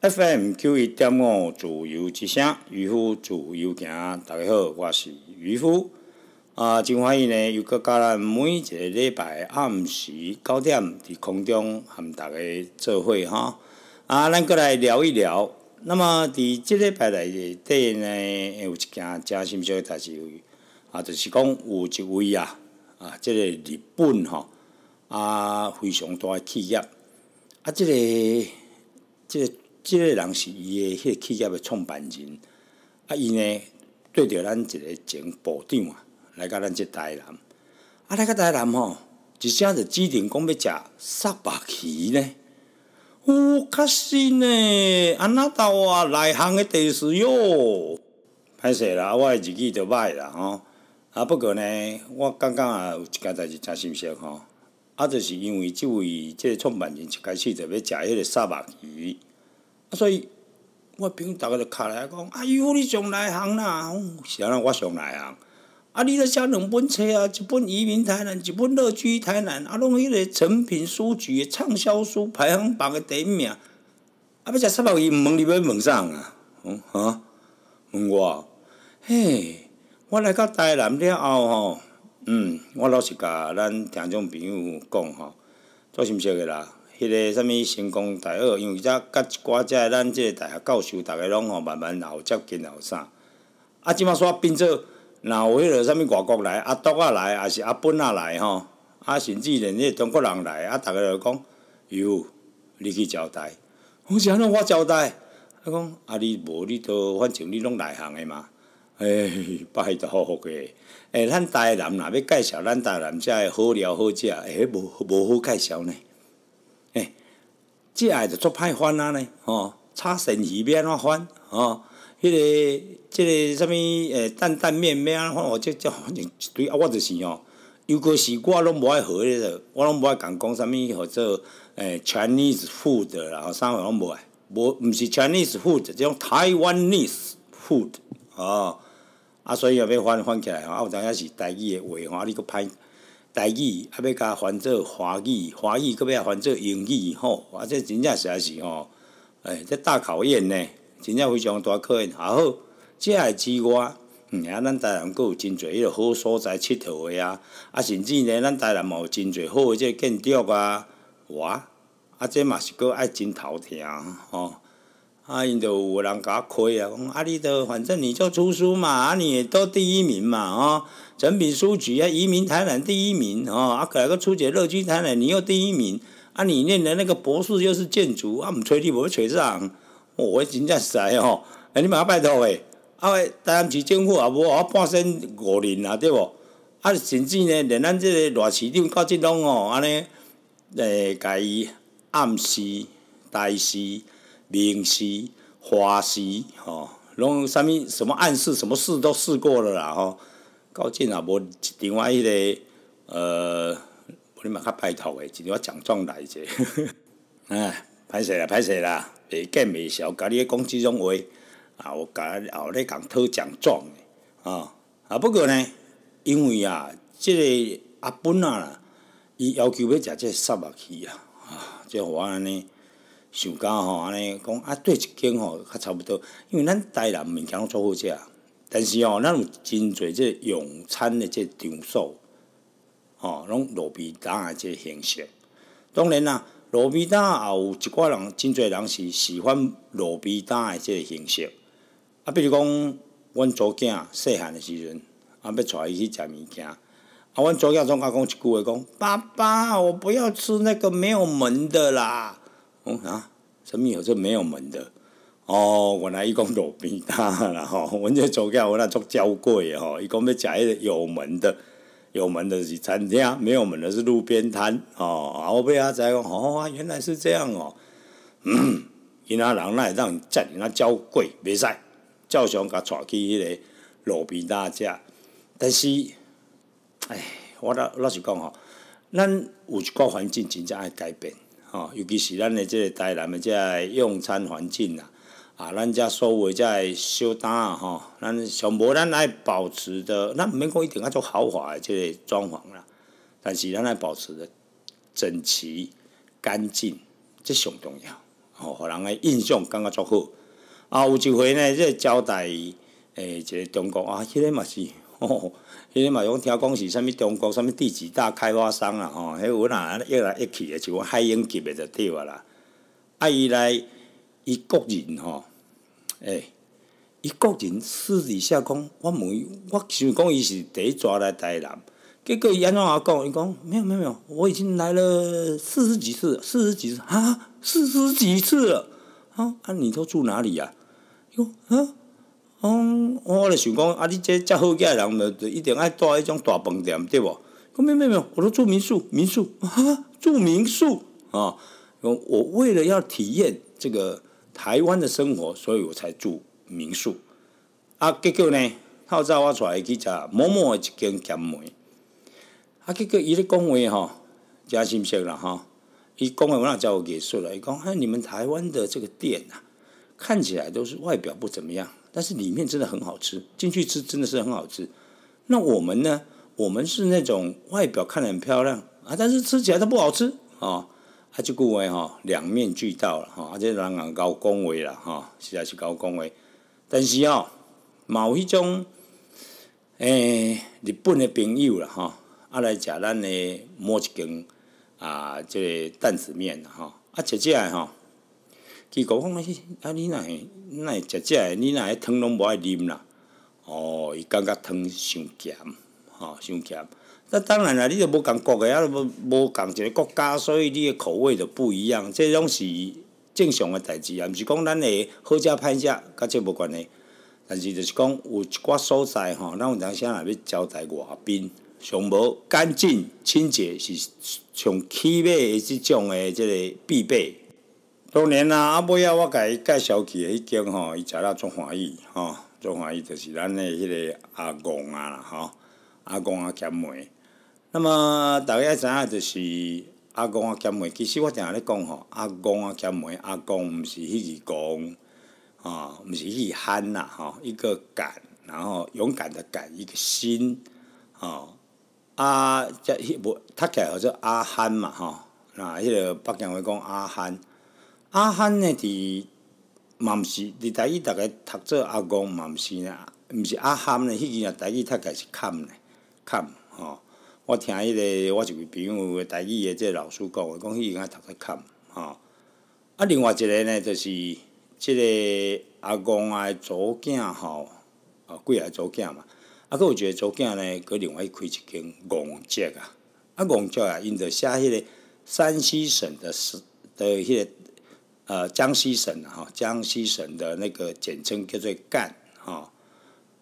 FM 九一点五，自由之声，渔夫自由行。大家好，我是渔夫啊，真欢迎呢！又搁加咱每一个礼拜暗时九点伫空中和大家做会哈啊，咱过来聊一聊。那么伫即礼拜内底呢有一件真心小的代志啊，就是讲有一位啊啊，即个日本吼啊非常大的企业啊，即个即个。即个人是伊诶迄企业诶创办人，啊，伊呢对着咱一个前部长啊，来甲咱即台南，啊，来甲台南吼，一下子指定讲要食沙巴鱼呢，哇，确实呢，安那道啊，内行诶底事哟，歹势啦，我日语着歹啦吼，啊，不过呢，我刚刚啊有一件代志，真心实吼，啊，着是因为即位即个创办人一开始着要食迄个沙目鱼。啊，所以，我朋友逐个就卡来讲，啊，伊夫你上内行啦？是安尼，我上内行？啊，你咧写两本册啊，一本《移民台南》，一本《乐居台南》。啊，拢迄个成品书局的畅销书排行榜的第一名。啊，要食三百块，毋问你要问啥啊？嗯，啊，问我？嘿，我来到台南了后吼，嗯，我老实甲咱听众朋友讲吼，做啥个啦？迄个啥物成功大学，因为只甲一寡只咱个大学教授，逐个拢吼慢慢后接跟后啥。啊，即嘛煞变做，若有迄个啥物外国来，啊，倒啊来，啊是啊本啊来吼，啊，甚至连迄中国人来，啊，逐个就讲，哟，你去交代，我是安怎我交代？啊讲，啊，你无你都，反正你拢内行的嘛，哎，摆着好好个。哎，咱台南若要介绍咱台南遮的好料好食，哎，无无好介绍呢。哎，这也着做歹翻啊呢，吼，炒鲜鱼面安怎翻？吼，迄个即个什物诶蛋蛋面咩啊翻？或者即反正一堆啊，我就是哦。尤其是我拢无爱迄咧，我拢无爱讲讲啥物，或者诶 Chinese food 啦，啥货拢无爱，无，毋是 Chinese food，即种台湾 n e s e food 哦。啊，所以也要翻翻起来吼，啊，有当然是台语诶话吼，啊，你阁歹。台语啊，要甲翻做华语，华语搁要翻做英语，吼，啊，这真正实在是吼，哎，这大考验呢，真正非常大考验也好。这个之外，嗯，啊，咱台南搁有真侪迄落好所在佚佗的啊，啊，甚至呢，咱台南嘛有真侪好诶，即建筑啊，哇，啊，这嘛是搁爱真头疼吼。啊，因就无人甲亏啊！讲啊，你都反正你就出书嘛，啊，你都第一名嘛，吼！诚品书局啊，移民台湾第一名哦，啊，来个出杰乐居台湾你又第一名，啊，你念的那个博士又是建筑，啊，唔吹揣唔吹上，我真正衰吼！哎，你嘛拜托诶！啊，台南市政府也无我半身五年啊，对无啊，甚至呢，连咱即个偌市长到即拢哦，安尼诶，家己暗示、大事。明示、花示，吼，拢啥物什么暗示，什么事都试过了啦，吼。到今若无一另外迄个，呃，你嘛较歹讨的，一寡奖状来者。啊，歹势啦，歹势啦，会见未甲汝你讲即种话，啊，我改后咧讲讨奖状的，啊，啊不过呢，因为啊，即个阿本啊，伊要求要食即个杀目鱼啊，啊，即我安尼。想讲吼，安尼讲啊，对一间吼，较差不多。因为咱台南物件拢做好食，但是吼，咱有真侪即用餐的即场所，吼，拢路边摊的个形式。当然啦，路边摊也有一寡人，真侪人是喜欢路边摊的个形式。啊，比如讲，阮祖囝细汉的时阵，啊，要带伊去食物件，啊，阮祖囝总甲讲一句，话，讲爸爸，我不要吃那个没有门的啦。啊，什么有说没有门的？哦，原来伊讲路边摊啦吼。阮这做客，我那足娇贵的吼，伊讲要食迄个有门的，有门的是餐厅，没有门的是路边摊哦。后被阿仔讲，原来是这样哦。伊那人那会当食那娇贵，未使，照常甲带去迄个路边摊食。但是，哎，我老老是讲吼，咱有一个环境真正会改变。吼，尤其是咱的即个台南的即个用餐环境啦，啊，咱遮所有谓这小摊啊，吼，咱上无咱爱保持的，咱毋免讲一定爱做豪华的即个装潢啦，但是咱爱保持的整齐、干净，这上重要，哦，互人的印象感觉足好。啊，有一回呢，这招待诶，个中国啊，迄个嘛是。吼。迄个嘛，我听讲是啥物中国啥物第几大开发商啊？吼，迄有哪样一来一去的，讲海英级的就对啊啦。啊，伊来，伊个人吼，诶伊个人私底下讲，我伊，我想讲，伊是第一几来台南，结果伊安怎啊讲？伊讲没有没有没有，我已经来了四十几次，四十几次啊，四十几次了。啊，你都住哪里呀？你说啊？嗯，我咧想讲，啊，你这这好嘅人，就一定爱住迄种大饭店，对不？讲没有没有，我都住民宿，民宿，啊，住民宿啊！我我为了要体验这个台湾的生活，所以我才住民宿。啊，结果呢，好早我出来去查某某一间咸梅。啊，结果伊咧讲话吼，真新鲜啦哈！伊讲话我那叫我结束了，伊讲，哎，你们台湾的这个店啊，看起来都是外表不怎么样。但是里面真的很好吃，进去吃真的是很好吃。那我们呢？我们是那种外表看得很漂亮啊，但是吃起来它不好吃啊。他就顾为哈两面俱到了哈，而且让人高恭维了哈，实在是高恭维。但是啊，某一种诶，日本的朋友了哈，阿来吃咱的毛一根啊，这个担子面了哈，阿姐姐哈。结果讲，啊！你若会，若会食食诶，你若迄汤拢无爱啉啦。哦，伊感觉汤伤咸，吼，伤咸。那当然啦，你着无共国个，啊，无无共一个国家，所以你诶口味着不一样。这种是正常诶代志，啊，毋是讲咱诶好食歹食，甲这无关系。但是著是讲有一寡所在吼，咱有阵时啊要招待外宾，上无干净、清洁是上起码诶即种诶即个必备。当然啦，阿尾啊，我伊介绍去迄间吼，伊食了足欢喜，吼足欢喜。就是咱的迄个阿公啊，吼阿公啊健梅。那么大家知影就是阿公啊健梅。其实我定咧讲吼，阿公啊健梅，阿公毋是迄个公啊，毋是迄个憨啦吼，一个敢，然后勇敢的敢，一个心啊。阿则迄无，读起来叫做阿憨嘛，吼。那迄个北京话讲阿憨。阿憨呢，伫嘛毋是，伫台语逐个读做阿公嘛毋是呢？毋是阿憨呢？迄支呾台语读个是砍呢？砍吼！我听迄个我一位朋友个台语个即个老师讲个，讲迄支呾读做砍吼。啊，另外一个呢，就是即个阿戆个祖囝吼，啊，贵个祖囝嘛。啊，佮有一个祖囝呢，佮另外开一间王椒啊。啊王椒啊，因着写迄个山西省的时的迄个。呃，江西省哈，江西省的那个简称叫做赣哈，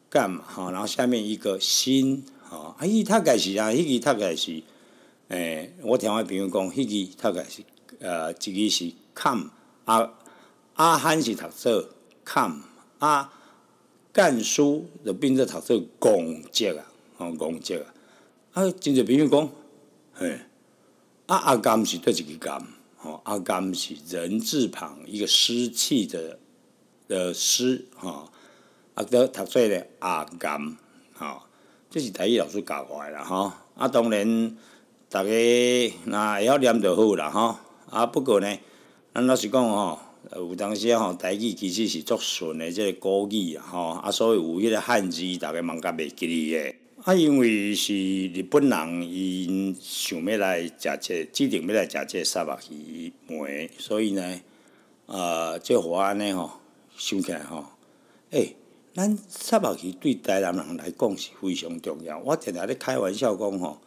赣哈，然后下面一个新哈，啊，伊读解是啊，迄个读解是，诶，我听我朋友讲，迄个读解是，呃，一个是坎，啊，阿汉是读作坎，啊，赣书就变作读作公职啊，哦，公职啊，啊，真侪朋友讲，嘿，啊阿甘是得一个甘。阿甘是人字旁一个湿气的的湿哈，啊得读做个阿甘哈，这是台语老师教我的啦哈。啊，当然大家那会晓念就好啦哈。啊，不过呢，咱老实讲吼，有当时吼台语其实是作顺的即个古语啊哈，啊，所以有迄个汉字大家茫甲袂记诶。啊，因为是日本人，伊想要来食这，指定要来食这沙白鱼糜，所以呢，呃，这我安尼吼想起来吼，诶，咱沙白鱼对台南人来讲是非常重要。我常常咧开玩笑讲吼，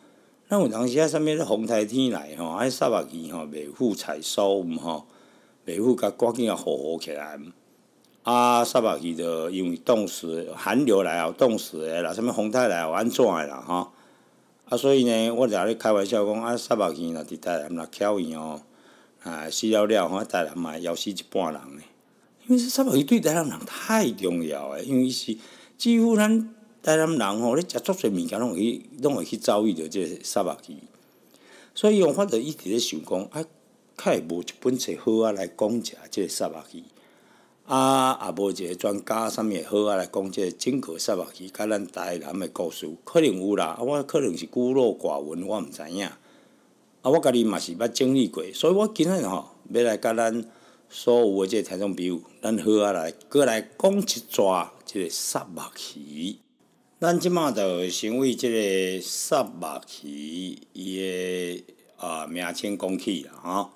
咱有当时啊，啥物风台天来吼，啊沙白鱼吼，未富采收毋吼，未富甲赶紧啊好起来。啊，煞巴鱼就因为冻死，寒流来啊，冻死的啦。什物风台来啊，安怎的啦？吼啊，所以呢，我常咧开玩笑讲，啊，煞巴鱼若伫台南若钓伊哦，啊，死了了吼，台南嘛枵死一半人呢。因为煞巴鱼对台南人太重要诶，因为伊是几乎咱台南人吼，你食足侪物件拢会去，拢会去遭遇着即个煞巴鱼。所以，我发着一直咧想讲，啊，较会无一本册好啊来讲一下即个煞巴鱼。啊，也无一个专家啥物好啊来讲，即个进口杀马奇甲咱台南诶故事，可能有啦。啊，我可能是孤陋寡闻，我毋知影。啊，我家己嘛是捌经历过，所以我今日吼要来甲咱所有诶即个听众朋友，咱好啊来过来讲一逝即个杀马奇。咱即卖着成为即个杀马奇伊诶啊名称讲起吼。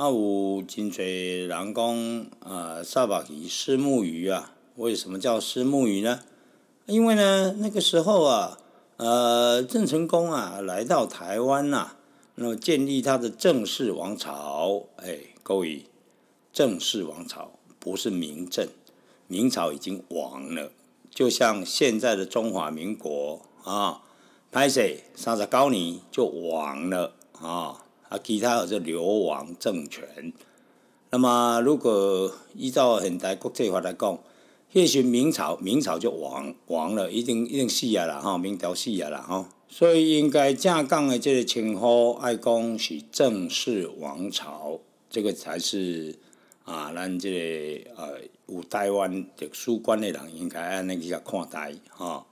阿五金嘴狼公啊，萨巴吉丝木鱼啊，为什么叫丝木鱼呢？因为呢，那个时候啊，呃，郑成功啊，来到台湾呐，那么建立他的郑氏王朝，哎，各位，郑氏王朝不是明郑，明朝已经亡了，就像现在的中华民国啊，拍谁三十高年就亡了啊。啊，其他是流亡政权。那么，如果依照现代国际法来讲，也许明朝明朝就亡亡了，一定一定死了明朝死了所以，应该正讲的这个称呼，爱讲是正式王朝，这个才是啊，咱这个呃有台湾特殊观的人应该按那个看待哈。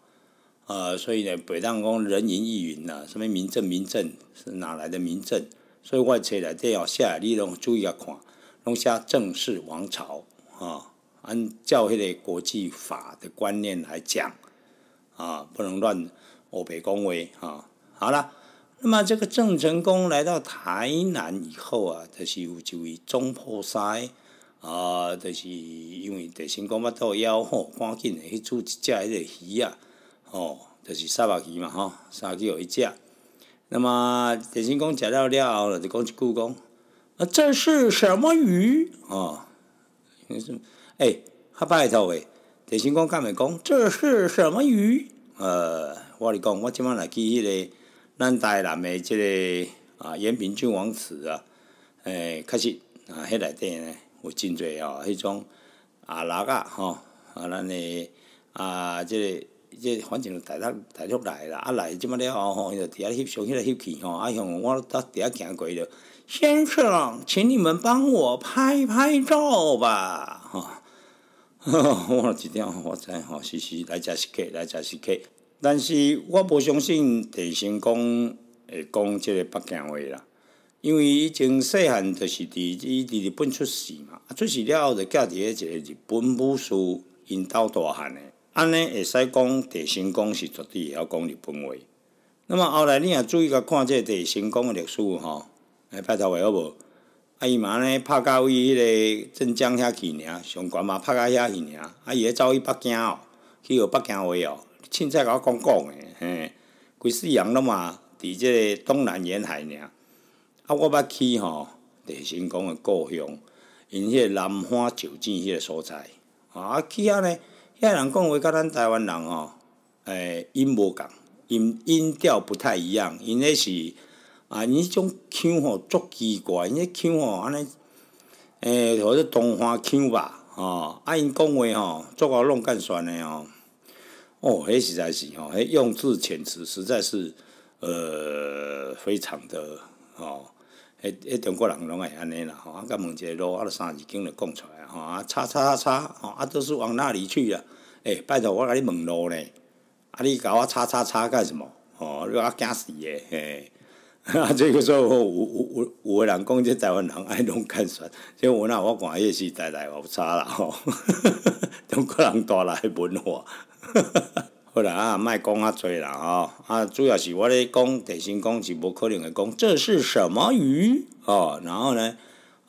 呃，所以呢，北上宫人云亦云呐，什么民政民政是哪来的民政？所以我册内底哦写，你拢注意下看，拢写正式王朝，啊，按照迄个国际法的观念来讲，啊，不能乱，我别恭维啊。好了，那么这个郑成功来到台南以后啊，就是有一位中破塞啊，就是因为地心公巴肚枵吼，赶紧去煮一只迄个鱼啊，哦，就是三白鱼嘛哈，三只有一只。那么，点心功食了了了，就讲一句讲，啊，这是什么鱼？哦，什么？哎，哈拜托喂，点心功干咪讲这是什么鱼？呃，我咧讲，我即摆来记迄个咱台南的即个啊延平郡王祠啊。哎，确实啊，迄内底呢有真侪哦，迄种啊辣啊，吼啊咱的啊即个。即反正台大台独来啦，啊来即马了后吼，伊就伫遐翕相起来翕去吼。啊像我当伫遐行过着，先生，请你们帮我拍拍照吧，哈！我一点我知吼，是是来假是客来假是客。但是我不相信电信讲会讲即个北京话啦，因为以前细汉就是伫伊伫日本出世嘛，出世了后就嫁伫一个日本武士因到大汉的。安尼会使讲，地心宫是绝对会晓讲日本话。那么后来你也注意甲看即个地心宫的历史吼，来拜头位好无？啊，伊嘛呢拍到位迄个镇江遐去尔，上悬嘛拍到遐去尔，啊，伊咧走去北京哦，去学北京话哦，凊彩甲我讲讲诶。嘿，规世人了嘛，伫即个东南沿海尔。啊，我捌去吼地心宫的故乡，因迄个南花酒境迄个所在。啊，去遐呢？遐人讲话甲咱台湾人吼，诶，音无共，音音调不太一样，因迄是啊，迄种腔吼足奇怪，迄腔吼安尼，诶，或者同话腔吧，吼，啊，因讲话吼足够弄干酸的哦，哦，迄实在是吼，迄、用字遣词实在是，呃，非常的吼，迄、迄中国人拢会安尼啦，吼，啊，甲问一个路，啊，着三字经着讲出来。啊，叉叉叉，吼啊，都是往那里去啊？诶，拜托，我甲你问路咧，啊，你甲我叉叉叉干什么？哦，你啊，惊死诶！嘿，啊，这个时候，有有有有个人讲，即台湾人爱弄干耍，即我那我讲也是代代无差啦，吼，中国人带来的文化，好啦，啊，卖讲啊侪啦，吼，啊，主要是我咧讲，第一讲是无可能个讲，这是什么鱼？哦，然后呢？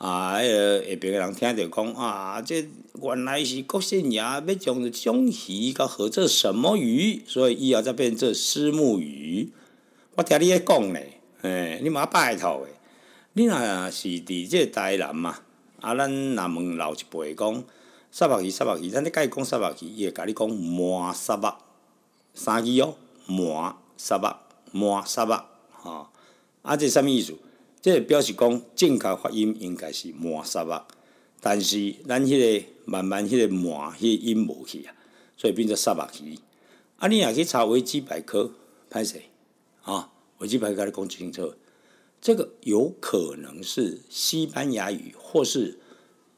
啊！迄个下边诶人听着讲啊，即原来是郭姓爷要将即种鱼号做什么鱼？所以以后则变做丝目鱼。我听你咧讲咧，哎，你嘛拜托诶，你若是伫即台南嘛？啊，咱若问老一辈讲，三目鱼、三目鱼，咱咧甲伊讲三目鱼，伊会甲你讲麻三目。三支哦，麻三目、麻三目，吼。啊，即啥物意思？即表示讲正确发音应该是“摩沙巴”，但是咱迄个慢慢迄个“摩”迄个音无去啊，所以变成“沙巴语”。啊，你也去查维基百科，歹势啊？维基百科甲公讲清楚，这个有可能是西班牙语，或是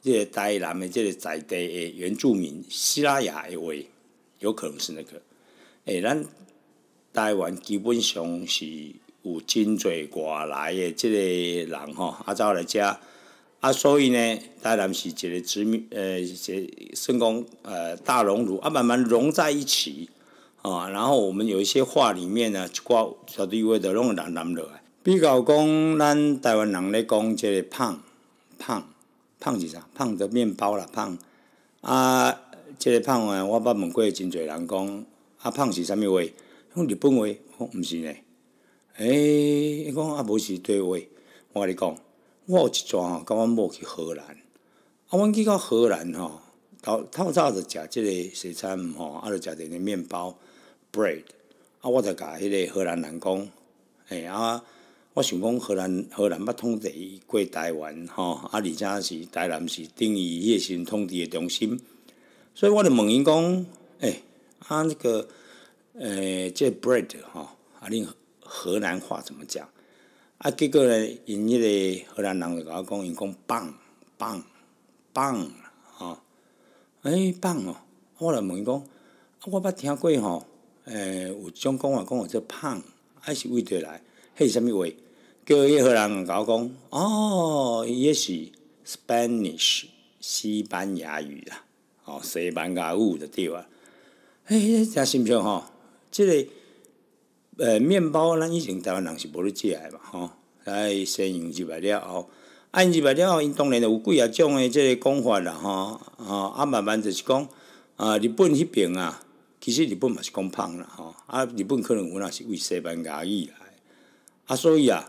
这台南的这个在地的原住民西拉雅的话，有可能是那个。诶，咱台湾基本上是。有真侪外来诶，即个人吼，啊，走来遮啊，所以呢，台南是一个殖民，呃，一个算讲呃，大熔炉啊，慢慢融在一起啊。然后我们有一些话里面呢，就挂小弟以为拢会闽南落来。比较讲咱台湾人咧讲，即个胖胖胖是啥？胖的面包啦，胖啊，即个胖啊，我捌问过真侪人讲啊，胖是啥物话？用日本话，毋是呢。诶，伊讲啊，无是对话。我甲你讲，我有一阵吼，甲阮某去荷兰。啊，阮去到荷兰吼，透透早就食即个西餐吼，啊就食着个面包 bread。啊，我就甲迄个荷兰人讲，诶，啊，我想讲荷兰荷兰捌通地过台湾吼，啊而且是台南是定义时阵通地的中心。所以我就问伊讲，诶，啊那个，诶，即 bread 吼，啊恁。河南话怎么讲？啊，结果咧，因迄个河南人就甲我讲，伊讲棒棒棒啊！哎，棒哦！我来问伊讲，我捌听过吼，诶，有种讲话讲我叫胖，还是为对来？迄是啥咪为？叫伊河南人甲我讲，哦，伊也是 Spanish 西班牙语啊，哦，西班牙语的对啊！哎，听心声吼，即个。呃，面包咱以前台湾人是无咧食诶嘛吼，来先用入来了吼，按入来了，因当然有几啊种诶，即个讲法啦吼，吼啊慢慢就是讲啊日本迄爿啊，其实日本嘛是讲胖啦吼，啊日本可能有那是为西班牙语来，啊所以啊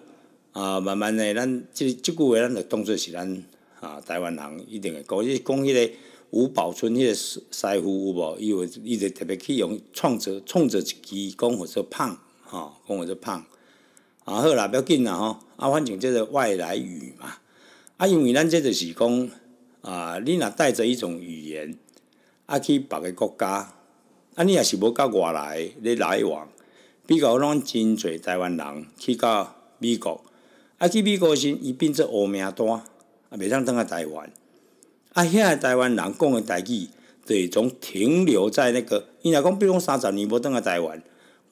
啊慢慢的咱即即句话咱就当做是咱啊台湾人一定会，讲，计讲迄个吴宝春迄个师傅有无，伊会伊就特别去用创者创者一支讲或者胖。吼，讲我是胖，啊，好啦，不要紧啦，吼，啊，反正这个外来语嘛。啊，因为咱这就是讲啊，你若带着一种语言啊去别个国家，啊，你也是要到外来咧来往，比较咱真侪台湾人去到美国，啊，去美国时，伊变作黑名单，啊，袂当当来台湾。啊，遐个台湾人讲个代志。就总停留在那个，伊若讲，比如讲三十年无登来台湾。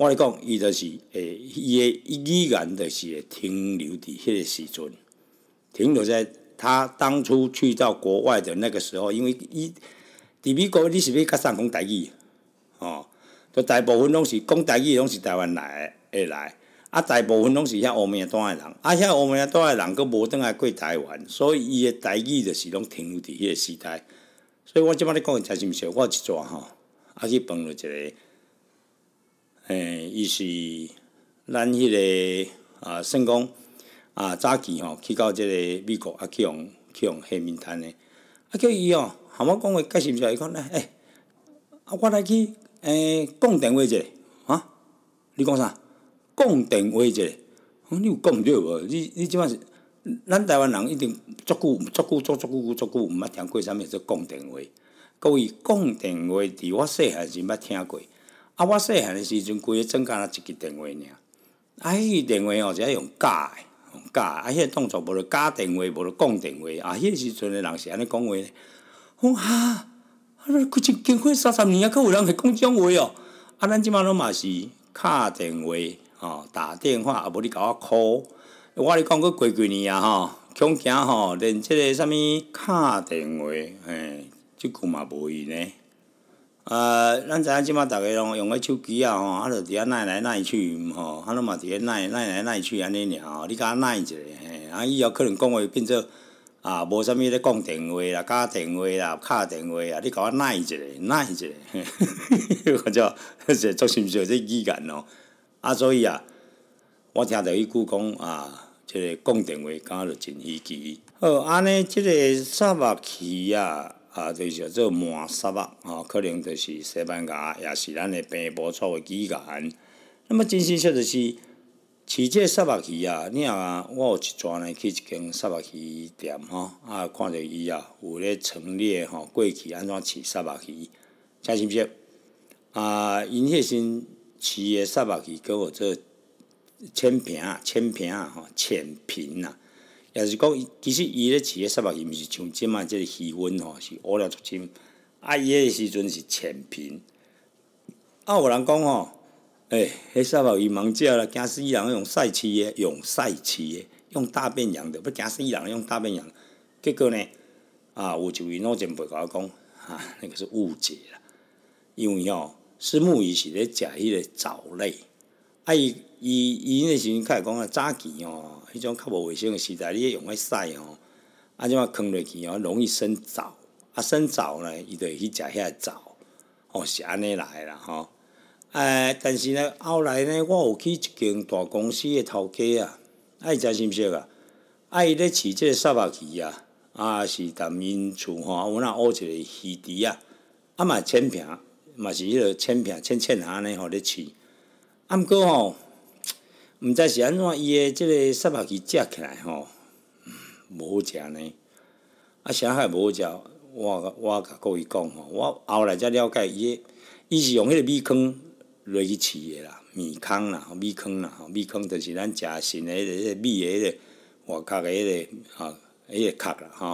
我来讲，伊就是，诶，伊个依然就是停留伫迄个时阵，停留在他当初去到国外的那个时候，因为伊伫美国，你是要甲人讲台语，吼，就大部分拢是讲台语，拢是台湾来，来，啊，大部分拢是遐欧名裔岛的人，啊，遐欧名裔岛的人佫无当来过台湾，所以伊诶台语就是拢停留伫迄个时代，所以我即摆咧讲，真实毋是，我一逝吼，啊去碰着一个。诶，伊是咱迄个啊，成功啊，早期吼去到即个美国啊，去用去用黑名单的啊，叫伊哦，含我讲话介出来。伊讲咧，诶，啊，我来去诶，讲电话者，啊，你讲啥？讲电话者，你有讲着对无？你你即摆是，咱台湾人一定足久足久足足久足久毋捌听过啥物事讲电话。各位讲电话，伫我细汉时捌听过。啊！我细汉的时阵，规个增加一个电话尔。啊，迄个电话哦，是爱用假的，用假啊，迄个动作无了加电话，无了讲电话。啊，迄个时阵的人是安尼讲话，哇！啊，过去经过三十年，啊，可有人会讲种话哦？啊，咱即满拢嘛是敲电话，吼，打电话，啊，无你甲我 call。我咧讲过几几年啊，吼，恐惊吼，连即个啥物敲电话，嘿，即句嘛无伊呢。啊，咱知影即马，逐个拢用个手机啊，吼，啊，就伫遐耐来耐去，毋吼，啊，拢嘛伫遐耐耐来耐去，安尼尔吼，你甲耐一下，嘿，啊，以后可能讲话变做啊，无啥物咧讲电话啦，打电话啦，拍电话啊，你甲我耐一下，耐一下，嘿嘿嘿嘿，反正这作新潮这语言咯，啊，所以啊，我听到伊句讲啊，即个讲电话敢就真稀奇。好，安尼即个煞巴奇啊。啊，就是做满杀伯，吼，可能就是西班牙，也是咱的平不错的语言。那么，真实说就是饲这杀伯鱼啊，你啊，我有一阵呢去一间杀伯鱼店，吼，啊，看着伊啊有咧陈列吼，过去安怎饲杀伯鱼，假信说啊，因迄时饲的杀伯鱼，叫做浅平啊，浅平啊，吼，浅平啊也是讲，其实伊咧饲迄三白鱼，毋是像即嘛，即个气温吼是恶了出尽。啊，伊迄时阵是浅平。啊，有人讲吼，诶，迄三白鱼忙食啦，惊死人用晒饲的，用晒饲的，用大便羊的，要惊死人用大便羊。结果呢，啊，有一位老前辈甲我讲，啊，那个是误解啦。因为吼，石目鱼是咧食迄个藻类。啊！伊伊伊，那时阵开始讲啊，早期哦，迄种较无卫生的时代，你用个屎吼，啊，即嘛放落去吼，容易生藻，啊，生藻呢，伊就会去食遐个蚤。哦，是安尼来个啦，吼。哎，但是呢，后来呢，我有去一间大公司的头家啊，爱讲是甚物啊，伊咧饲即个扫白鱼啊，啊是踮因厝吼，我那学一个鱼池啊，啊嘛千片，嘛是迄个千片千千安呢，吼咧饲。啊，毋过吼，毋知是安怎伊的即个沙白鸡食起来吼，无好食呢。啊，啥还无好食？我我甲各位讲吼，我后来才了解伊的，伊是用迄个米糠落去饲的啦，米糠啦，米糠啦，米糠就是咱食剩的迄个米的外壳的，吼，迄个壳啦，吼。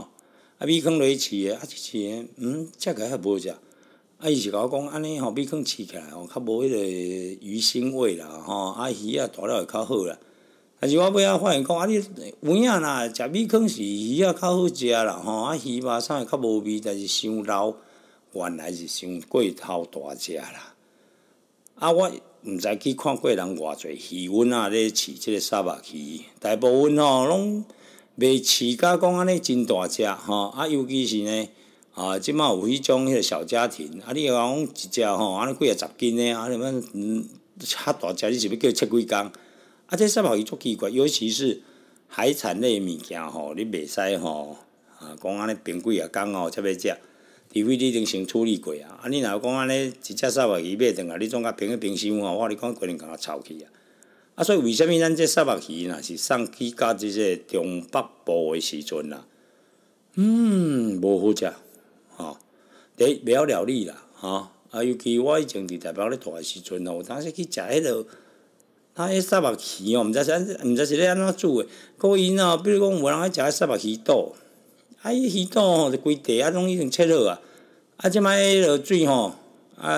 啊，米糠落去饲的，啊，饲的，嗯，食起来无好食。啊！伊是甲我讲，安尼吼，米糠饲起来吼，较无迄个鱼腥味啦，吼啊鱼啊大料会较好啦。但是我尾仔发现讲，啊你有影啦，食米糠是鱼啊较好食啦，吼啊鱼肉啥会较无味，但是伤老原来是伤过头大只啦。啊，我毋知去看过人外侪鱼阮啊咧饲即个沙巴鱼，大部分吼拢袂饲甲讲安尼真大只，吼啊尤其是呢。啊，即满有迄种迄个小家庭，啊，你若讲一只吼，安尼几啊十斤呢？啊，你欲嗯哈大只，你是欲叫切几工？啊，即三白鱼足奇怪，尤其是海产类物件吼，你袂使吼，啊，讲安尼冰几啊，工哦，才欲食，除非你已经先处理过啊。啊，你若讲安尼一只三白鱼买转来，你总甲冰个冰箱吼，我你讲规能敢若臭去啊。啊，所以为什物咱这三目鱼若是送去到即个东北部的时阵啊，嗯，无好食。袂袂晓料理啦，吼啊，尤其我以前伫台北咧住诶时阵吼，有当时去食迄个，啊迄沙白鱼哦，毋知是毋知是咧安怎煮诶，过因哦，比如讲无人爱食迄沙白鱼肚啊，伊鱼肚吼就规地啊拢已经切落啊。啊，即摆迄落水吼，啊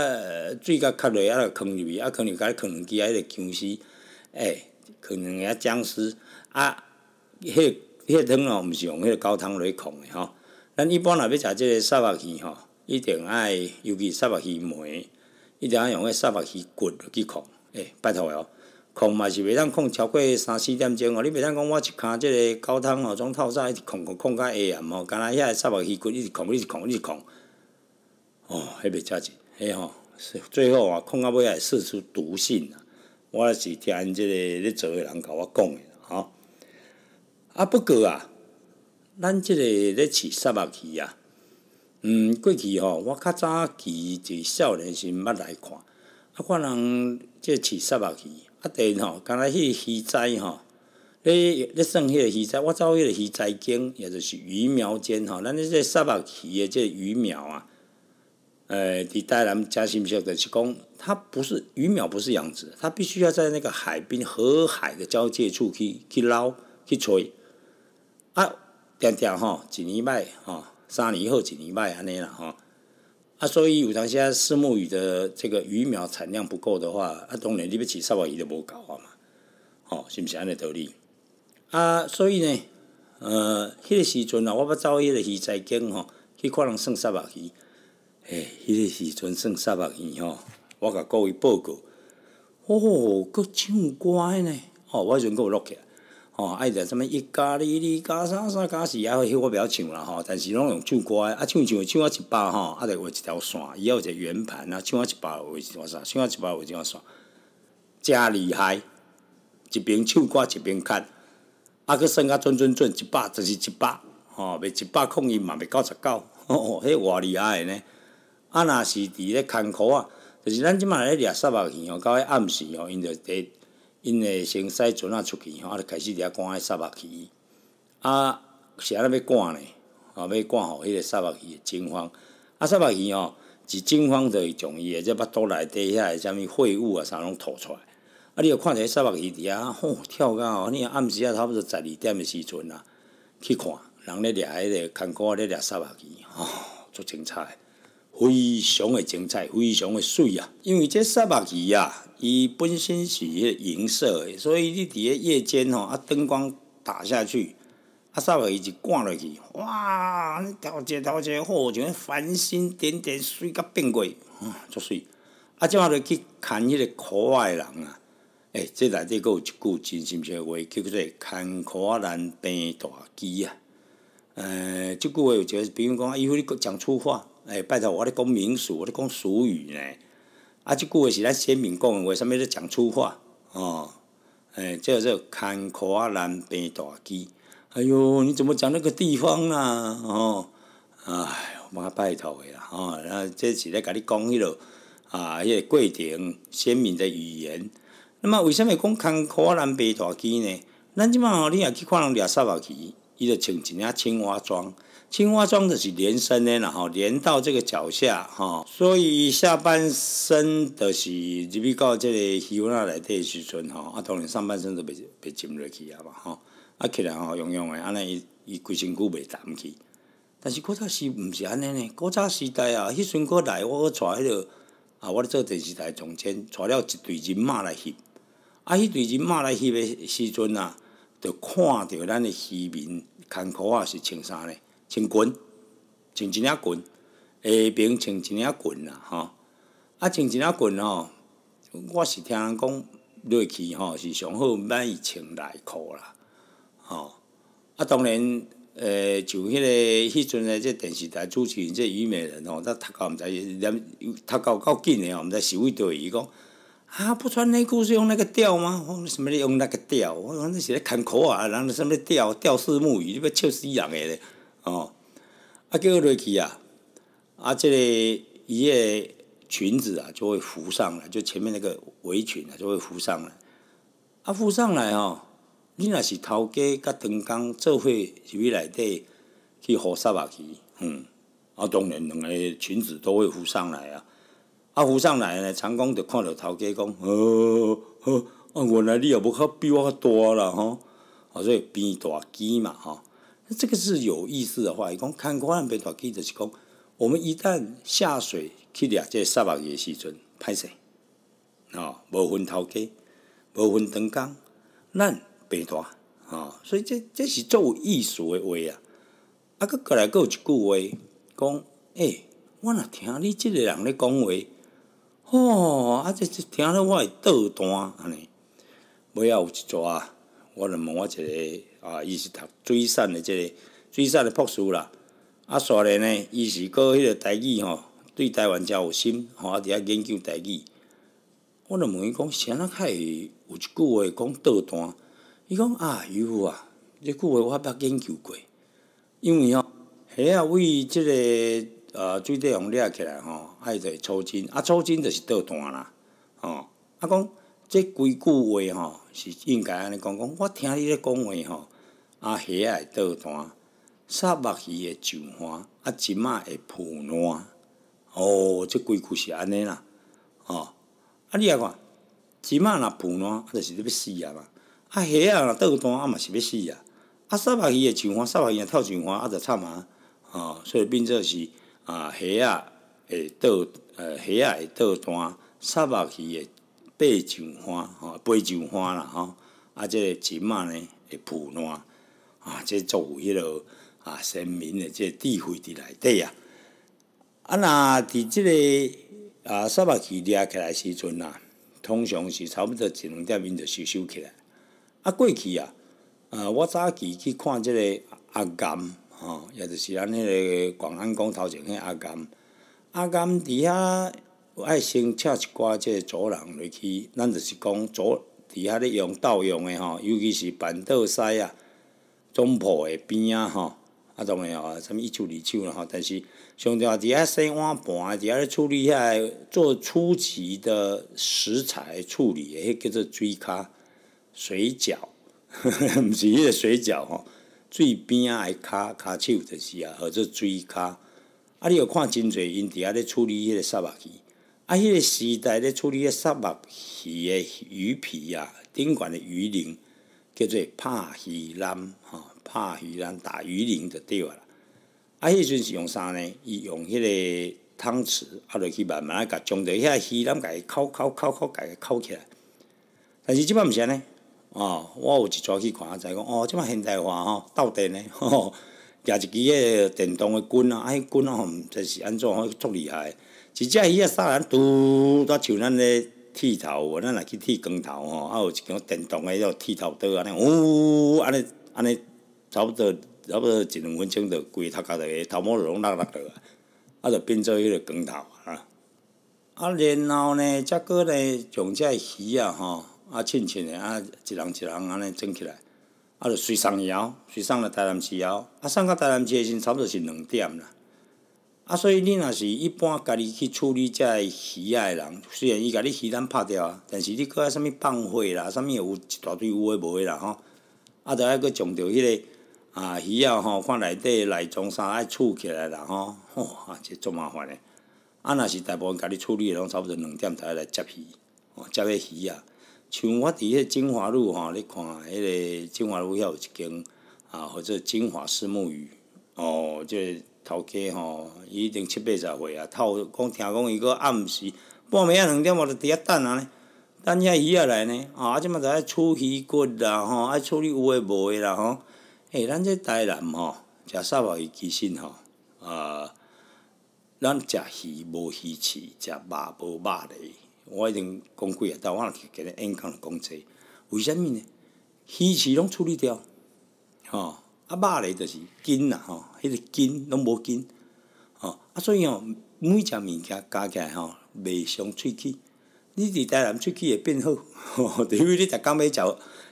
水甲卡落啊，就放入去啊，可入甲你放两只迄个僵尸，哎，放两只僵尸啊，迄迄汤哦，毋是用迄高汤来控诶吼。咱一般若要食即个沙白鱼吼。一定爱，尤其杀白鱼门，一定爱用个杀白鱼骨去控。哎，拜托了，控嘛是袂当控超过三四点钟哦。你袂当讲我一卡即个高汤哦，种透早一直控控控到下暗哦，敢若遐个杀白鱼骨一直控，一直控，一直控。哦，迄袂食着，迄吼，最后啊，控到尾也释出毒性啊。我是听因即个咧做的人甲我讲的吼。啊，不过啊，咱即个咧饲杀白鱼啊。嗯，过去吼，我较早去就少年时捌来看，啊，看人即饲沙目鱼，啊，第一吼，干来迄个鱼仔吼，咧咧算迄个鱼仔，我走迄个鱼仔精，也就是鱼苗精吼，咱即这沙目鱼的这鱼苗啊，诶，伫台南嘉信比较着是讲，它不是鱼苗，不是养殖，它必须要在那个海滨河海的交界处去去捞去垂，啊，定定吼一年卖吼。三年后一年卖安尼啦吼。啊，所以有当时啊，四目鱼的这个鱼苗产量不够的话，啊，当然你欲饲沙白鱼都无够啊嘛，吼，是毋是安尼道理？啊，所以呢，呃，迄个时阵啊，我要走迄个鱼仔景吼，去看人算沙白鱼。哎，迄个时阵算沙白鱼吼，我甲各位报告，哦，够正乖呢，哦，我阵有录起来。吼，爱点什物一加二、二加三三加四，啊，迄我袂晓唱啦吼。但是拢用唱歌诶，啊，唱唱唱啊一百吼，啊，就画一条线，伊有一个圆盘啊，唱啊一百画一条线，唱啊一百画一条线，真厉害！一边唱歌一边看，啊，去算啊准准准一百，就是一百，吼，要一百空伊嘛要九十九，吼，迄偌厉害呢？啊，若是伫咧艰苦啊，就是咱即满咧掠三万去哦，到暗时吼，因着得。因会先驶船啊出去吼，啊就开始掠赶迄沙目鱼，啊是安尼要赶呢？吼要赶吼迄个沙目鱼的警方，啊沙目鱼吼是警方就会从伊的这腹肚内底遐的啥物秽物啊啥拢吐出来，啊你有看着迄沙目鱼伫遐吼跳到，你暗时啊差不多十二点的时阵啊去看，人咧掠迄个干果咧掠沙目鱼，吼足精彩。非常的精彩，非常的水啊！因为这沙白鱼啊，伊本身是许银色个，所以你伫咧夜间吼，啊灯光打下去，啊沙白鱼就挂落去，哇！一条接一条接，好像繁星点点，水甲变过，哈，足水！啊，即话就去看迄个可爱人啊！哎，即内底个有一句真心实话，叫做“看可爱人变大机”啊！呃，即句话有一者，比如讲，伊会你讲粗话。诶，拜托，我咧讲民俗，我咧讲俗语呢。啊，即句话是咱先民讲，为啥物咧讲粗话？哦，哎，叫做“苦啊，南平大鸡”。哎哟，你怎么讲那个地方啊？哦，哎，我拜托的啦。哦，那这是咧甲你讲迄落啊，迄个过程先民的语言。那么，为什么讲苦啊，南平大鸡呢？咱即满吼，你也去看人掠煞落去，伊着穿一领青蛙装。青蛙装的是连身的啦，吼，连到这个脚下，所以下半身著是入去到这个戏院内底时阵，吼，啊，当然上半身著袂浸入去啊嘛，吼，啊，起来吼，用用的，啊，那伊伊规身躯袂澹去。但是古早时毋是安尼的，古早时代啊，迄阵过来，我阁带迄个啊，我咧做电视台总监，带了一队人马来翕。啊，迄队人马来翕的时阵啊，就看着咱的渔民，艰苦啊，是穿衫的。穿裙，穿一领裙，下边穿一领裙啦，吼啊穿一领裙吼，我是听人讲，热去吼是上好爱穿内裤啦，吼，啊当然，诶就迄个迄阵诶，这电视台主持人这虞美人吼，他读到毋知，连读到够紧诶，吼，毋知是一堆伊讲，啊不穿内裤是用那个吊吗？我什么用那个吊？我说你是咧砍裤啊？人什么吊吊丝木鱼？你要笑死人诶！哦，啊，叫瑞去啊，啊，即个伊个裙子啊就会浮上来，就前面那个围裙啊就会浮上来，啊，浮上来吼，你若是头家甲长工做伙入去内底去喝沙巴去，嗯，啊，当然两个裙子都会浮上来啊。啊，浮上来呢，长工就看到头家讲，哦，原来你也无较比我较大啦吼，所以边大几嘛吼。这个是有意思的话，伊讲看光汉白大记者是讲，我们一旦下水去掠这三百个时阵歹势吼无分头家，无分长岗，咱白大，吼，所以这这是做艺术的话啊。啊，佫过来佫有一句话讲，哎，我若听你即个人咧讲话，吼，啊，就是听了我会倒单安尼，尾后有一逝，我就问我一个。啊，伊是读水产的即个，水产的博士啦。啊，所以呢，伊是过迄个台语吼，对台湾诚有心吼，啊，伫遐研究台语。我着问伊讲，啥人较会有一句话讲倒单？伊讲啊有啊，即句话我捌研究过，因为吼，虾为即个呃水底红掠起来吼，爱在抽筋，啊抽筋就是倒单啦，吼。啊讲即几句话吼。是应该安尼讲讲，我听你咧讲话吼，啊虾仔会倒单，沙目鱼会上岸，啊即马会浮烂。哦，即几句是安尼啦，吼，啊你来看，即马若浮啊，就是你要死啊嘛，啊虾仔若倒单，啊嘛是要死啊，啊沙目鱼会上岸，沙目鱼跳上岸，啊，就惨啊，吼，所以变做是啊虾仔会倒，呃虾仔会倒单，沙目鱼会。八九山吼，八九山啦吼，啊，即个即摆呢会保烂啊，即作为迄个啊，先民的即智慧伫内底啊。啊，若伫即个啊，三八去掠起来时阵啊，通常是差不多一两点钟就收收起来。啊，过去啊，啊，我早起去看即个阿甘吼，也就是咱迄个广安宫头前迄阿甘，阿甘伫遐。爱先切一寡即个左人落去，咱就是讲左伫遐咧用斗用诶吼，尤其是板刀丝啊、中铺诶边啊吼，啊种个吼，什物一手二手啦吼。但是上条伫遐洗碗盘，伫遐咧处理遐做初级的食材处理，迄叫做水卡水饺，毋 是迄个水饺吼，水边啊诶卡卡手着是啊，或者水卡。啊，你有看真侪因伫遐咧处理迄个沙白鱼？啊！迄个时代咧处理迄个杀鱼诶鱼皮啊，顶管的鱼鳞叫做拍鱼腩，吼，拍鱼腩打鱼鳞就对啊。啊，迄阵是用啥呢？伊用迄个汤匙，啊，落去慢慢啊，甲将着遐鱼腩甲伊抠抠抠抠，甲伊抠起来。但是即摆毋是安尼，哦，我有一逝去看，才讲哦，即摆现代化吼，到底呢？吼举一支个电动诶棍啊，啊，迄棍啊吼，知是安怎吼，足厉害！一只鱼啊，杀人嘟，倒像咱咧剃头，咱来去剃光头吼，啊有一种电动的迄落剃头刀，安尼呜，安尼安尼，差不多差不多一两分钟，就规头壳个头毛拢落落落，啊就变做迄个光头啊。啊，然后呢，再过呢，从只鱼啊吼，啊，凊凊的啊，一人一人安尼整起来，啊，就随上窑，随上个台南市窑，啊，送到台南市的时，阵，差不多是两点啦。啊，所以恁若是一般家己去处理，遮个鱼仔的人虽然伊家己鱼咱拍掉啊，但是你搁啥物放血啦，啥物有一大堆有诶无诶啦吼。啊，着爱搁从着迄个啊鱼仔吼，看内底内脏啥爱处起来啦吼，哇，啊，真足麻烦诶。啊，若是大部分家己处理诶，拢差不多两点台来接鱼，哦，接个鱼啊。像我伫迄金华路吼，咧看迄个金华路遐有一间啊，或做金华私木鱼，哦，即。头家吼，伊已经七八十岁啊。头讲听讲伊个暗时半暝啊两点，我伫遐等啊咧，等遐鱼啊来呢。啊，啊即嘛在处鱼骨啦吼，啊处理有诶无诶啦吼。欸，咱这台南吼，食啥物伊其实吼啊。咱食鱼无鱼翅，食肉无肉咧，我已经讲几啊，但我去给你硬讲讲侪。为虾物呢？鱼翅拢处理掉，吼。啊，肉嘞就是筋呐，吼，迄个筋拢无筋，吼，啊，所以吼每只物件加起来吼，袂伤喙齿。你伫台南喙齿会变好，吼，因 为你逐工要嚼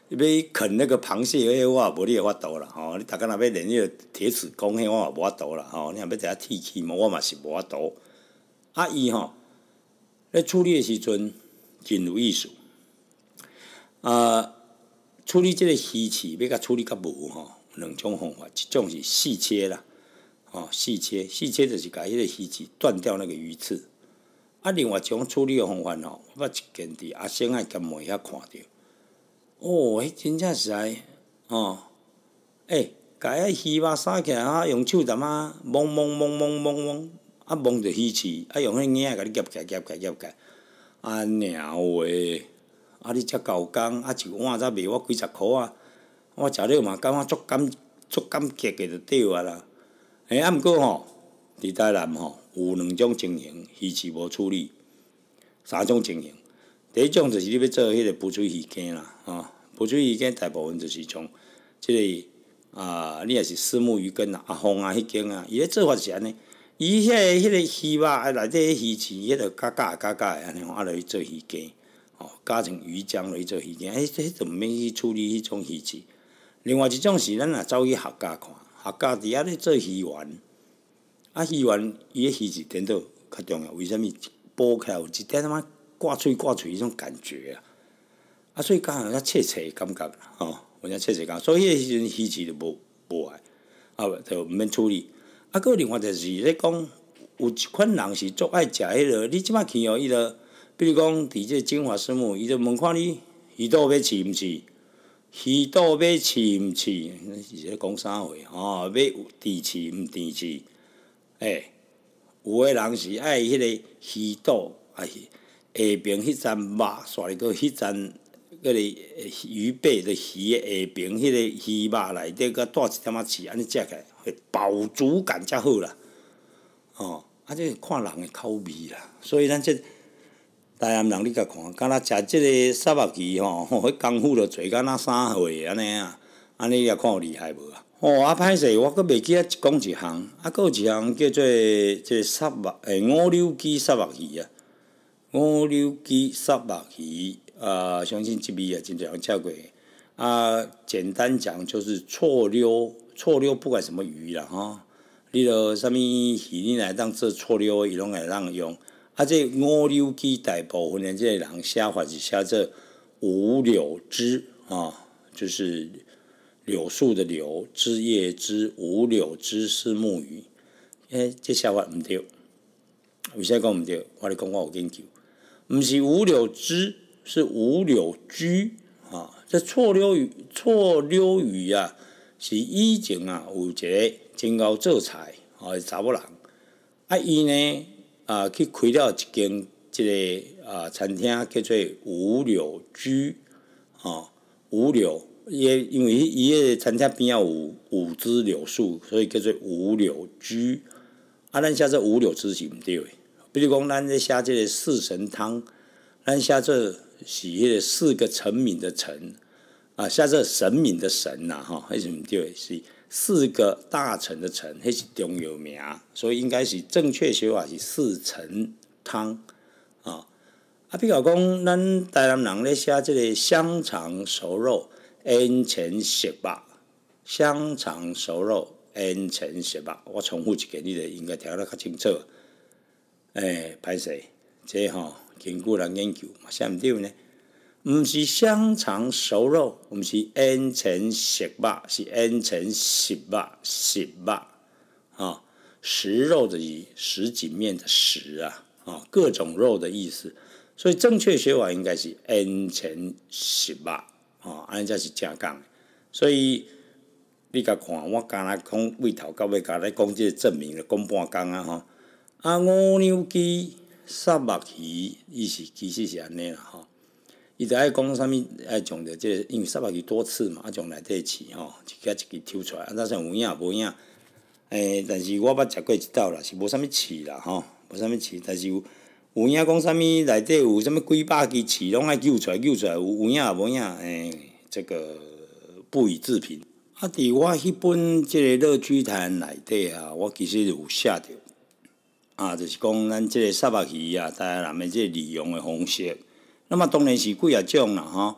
要啃那个螃蟹，迄个我也无你会法度啦，吼，你逐工若要练迄个铁齿钢迄我也无法度啦，吼，你若要一下剔齿嘛，我嘛是无法度。啊，伊吼，咧处理个时阵真有意思，啊，处理即个鱼翅要甲处理较无吼。两种方法，一种是细切啦，哦，细切，细切就是解迄个鱼翅断掉那个鱼刺。啊，另外一种处理的方法哦，我捌一间伫阿星爱甲门遐看着，哦，迄真正是哎，哦，哎，解啊鱼肉散起来啊，用手淡仔摸摸摸摸摸摸，啊摸着鱼刺，啊用迄个镊甲你夹夹夹夹夹，啊黏滑，啊你才九工，啊一碗才卖我几十箍啊。我食了嘛，感觉足感足感激的就对啊啦。欸，啊，毋过吼，伫台南吼有两种情形，鱼翅无处理，三种情形。第一种就是你要做迄个补水鱼羹啦，吼，补水鱼羹大部分就是从即个啊，你也是私木鱼羹啊，阿芳啊迄羹啊，伊咧做法是安尼，伊个迄个鱼肉啊，内底迄鱼翅迄个加加加加，安尼落来做鱼羹，哦，加成鱼浆来做鱼羹，哎，即毋免去处理迄种鱼翅。另外一种是，咱也走去学家看，学家伫遐咧做鱼丸。啊，鱼丸伊个鱼是点撮较重要？为甚物剥开有一点仔挂嘴挂嘴迄种感觉啊？啊，所以讲有较脆脆感觉吼，有较脆脆感。所以迄时阵鱼翅就无无爱，啊，就毋免处理。啊，佫另外就是咧讲有一款人是足爱食迄落，你即摆去哦，伊啰，比如讲伫这金华丝母，伊就问看你鱼肚要饲毋饲。鱼肚要毋饲？吃，是咧讲啥话吼？要饲毋饲甜吃？哎，有诶人是爱迄个鱼肚，啊是下边迄层肉，刷了个迄层，个鱼背的鱼下边迄个鱼肉内底搁带一点仔饲，安尼食起来会饱足感才好啦。哦，啊，这看人诶口味啦，所以咱这。台南人你甲看，敢若食即个沙白鱼吼，吼，迄功夫都做敢若三岁安尼啊，安尼也看有厉害无啊？吼，啊，歹势我阁袂记啊，一讲一项，啊，阁有一项叫做即个沙白，诶，五柳鸡沙白鱼啊，五柳鸡沙白鱼，啊，相信即边啊，真少人吃过。啊，简单讲就是搓溜，搓溜不管什么鱼啦，吼，你落啥物鱼，你来当做搓溜，伊拢会当用。啊，这五柳枝大部分的这个人写法是写做五柳枝啊，就是柳树的柳枝叶枝五柳枝是木鱼，哎，这写法毋对，为啥讲毋对？我咧讲我有研究，毋是五柳枝，是五柳居啊。这错柳语错柳语啊，是以前啊有一个真敖做菜哦，查某人啊，伊呢？啊，去开了一间这个啊餐厅，叫做五柳居，啊，五柳，因为因为伊个餐厅边啊有五枝柳树，所以叫做五柳居。啊，咱写这五柳字是毋对诶，比如讲咱写这个四神汤，咱写这写迄个四个成名的成啊，写这神明的神呐，哈，还是毋对诶，是。四个大臣的臣，那是中药名，所以应该是正确写法是四臣汤啊。啊，比较讲咱台南人咧写即个香肠熟肉烟陈食肉，香肠熟肉烟陈食肉，我重复一遍，你咧应该听得较清楚。哎，歹势，这吼经过人研究，嘛写毋对呢？毋是香肠熟肉，毋是恩陈食肉，是恩陈食肉食肉啊！食肉的“鱼，食几面的“食”啊！啊，各种肉的意思，所以正确写法应该是“恩陈食肉”啊，安尼才是正讲。所以你甲看，我刚才从开头到尾甲才讲这证明了讲半工啊！吼，啊，五牛鸡、杀目鱼，意思其实是安尼啦！哈。伊就爱讲啥物，爱从着即个，因为三白鱼多刺嘛，啊，从内底刺吼，一家一支抽出来，啊，那像有影无影。诶，但是我捌食过一道啦，是无啥物刺啦吼，无啥物刺，但是有有影讲啥物，内底有啥物几百支刺，拢爱救出来，救出来，有有影无影诶，这个不予置评。啊，伫我迄本即个乐居谈内底啊，我其实有写着，啊，就是讲咱即个沙白鱼啊，台南面即个利用诶方式。那么当然是几啊种啦，吼。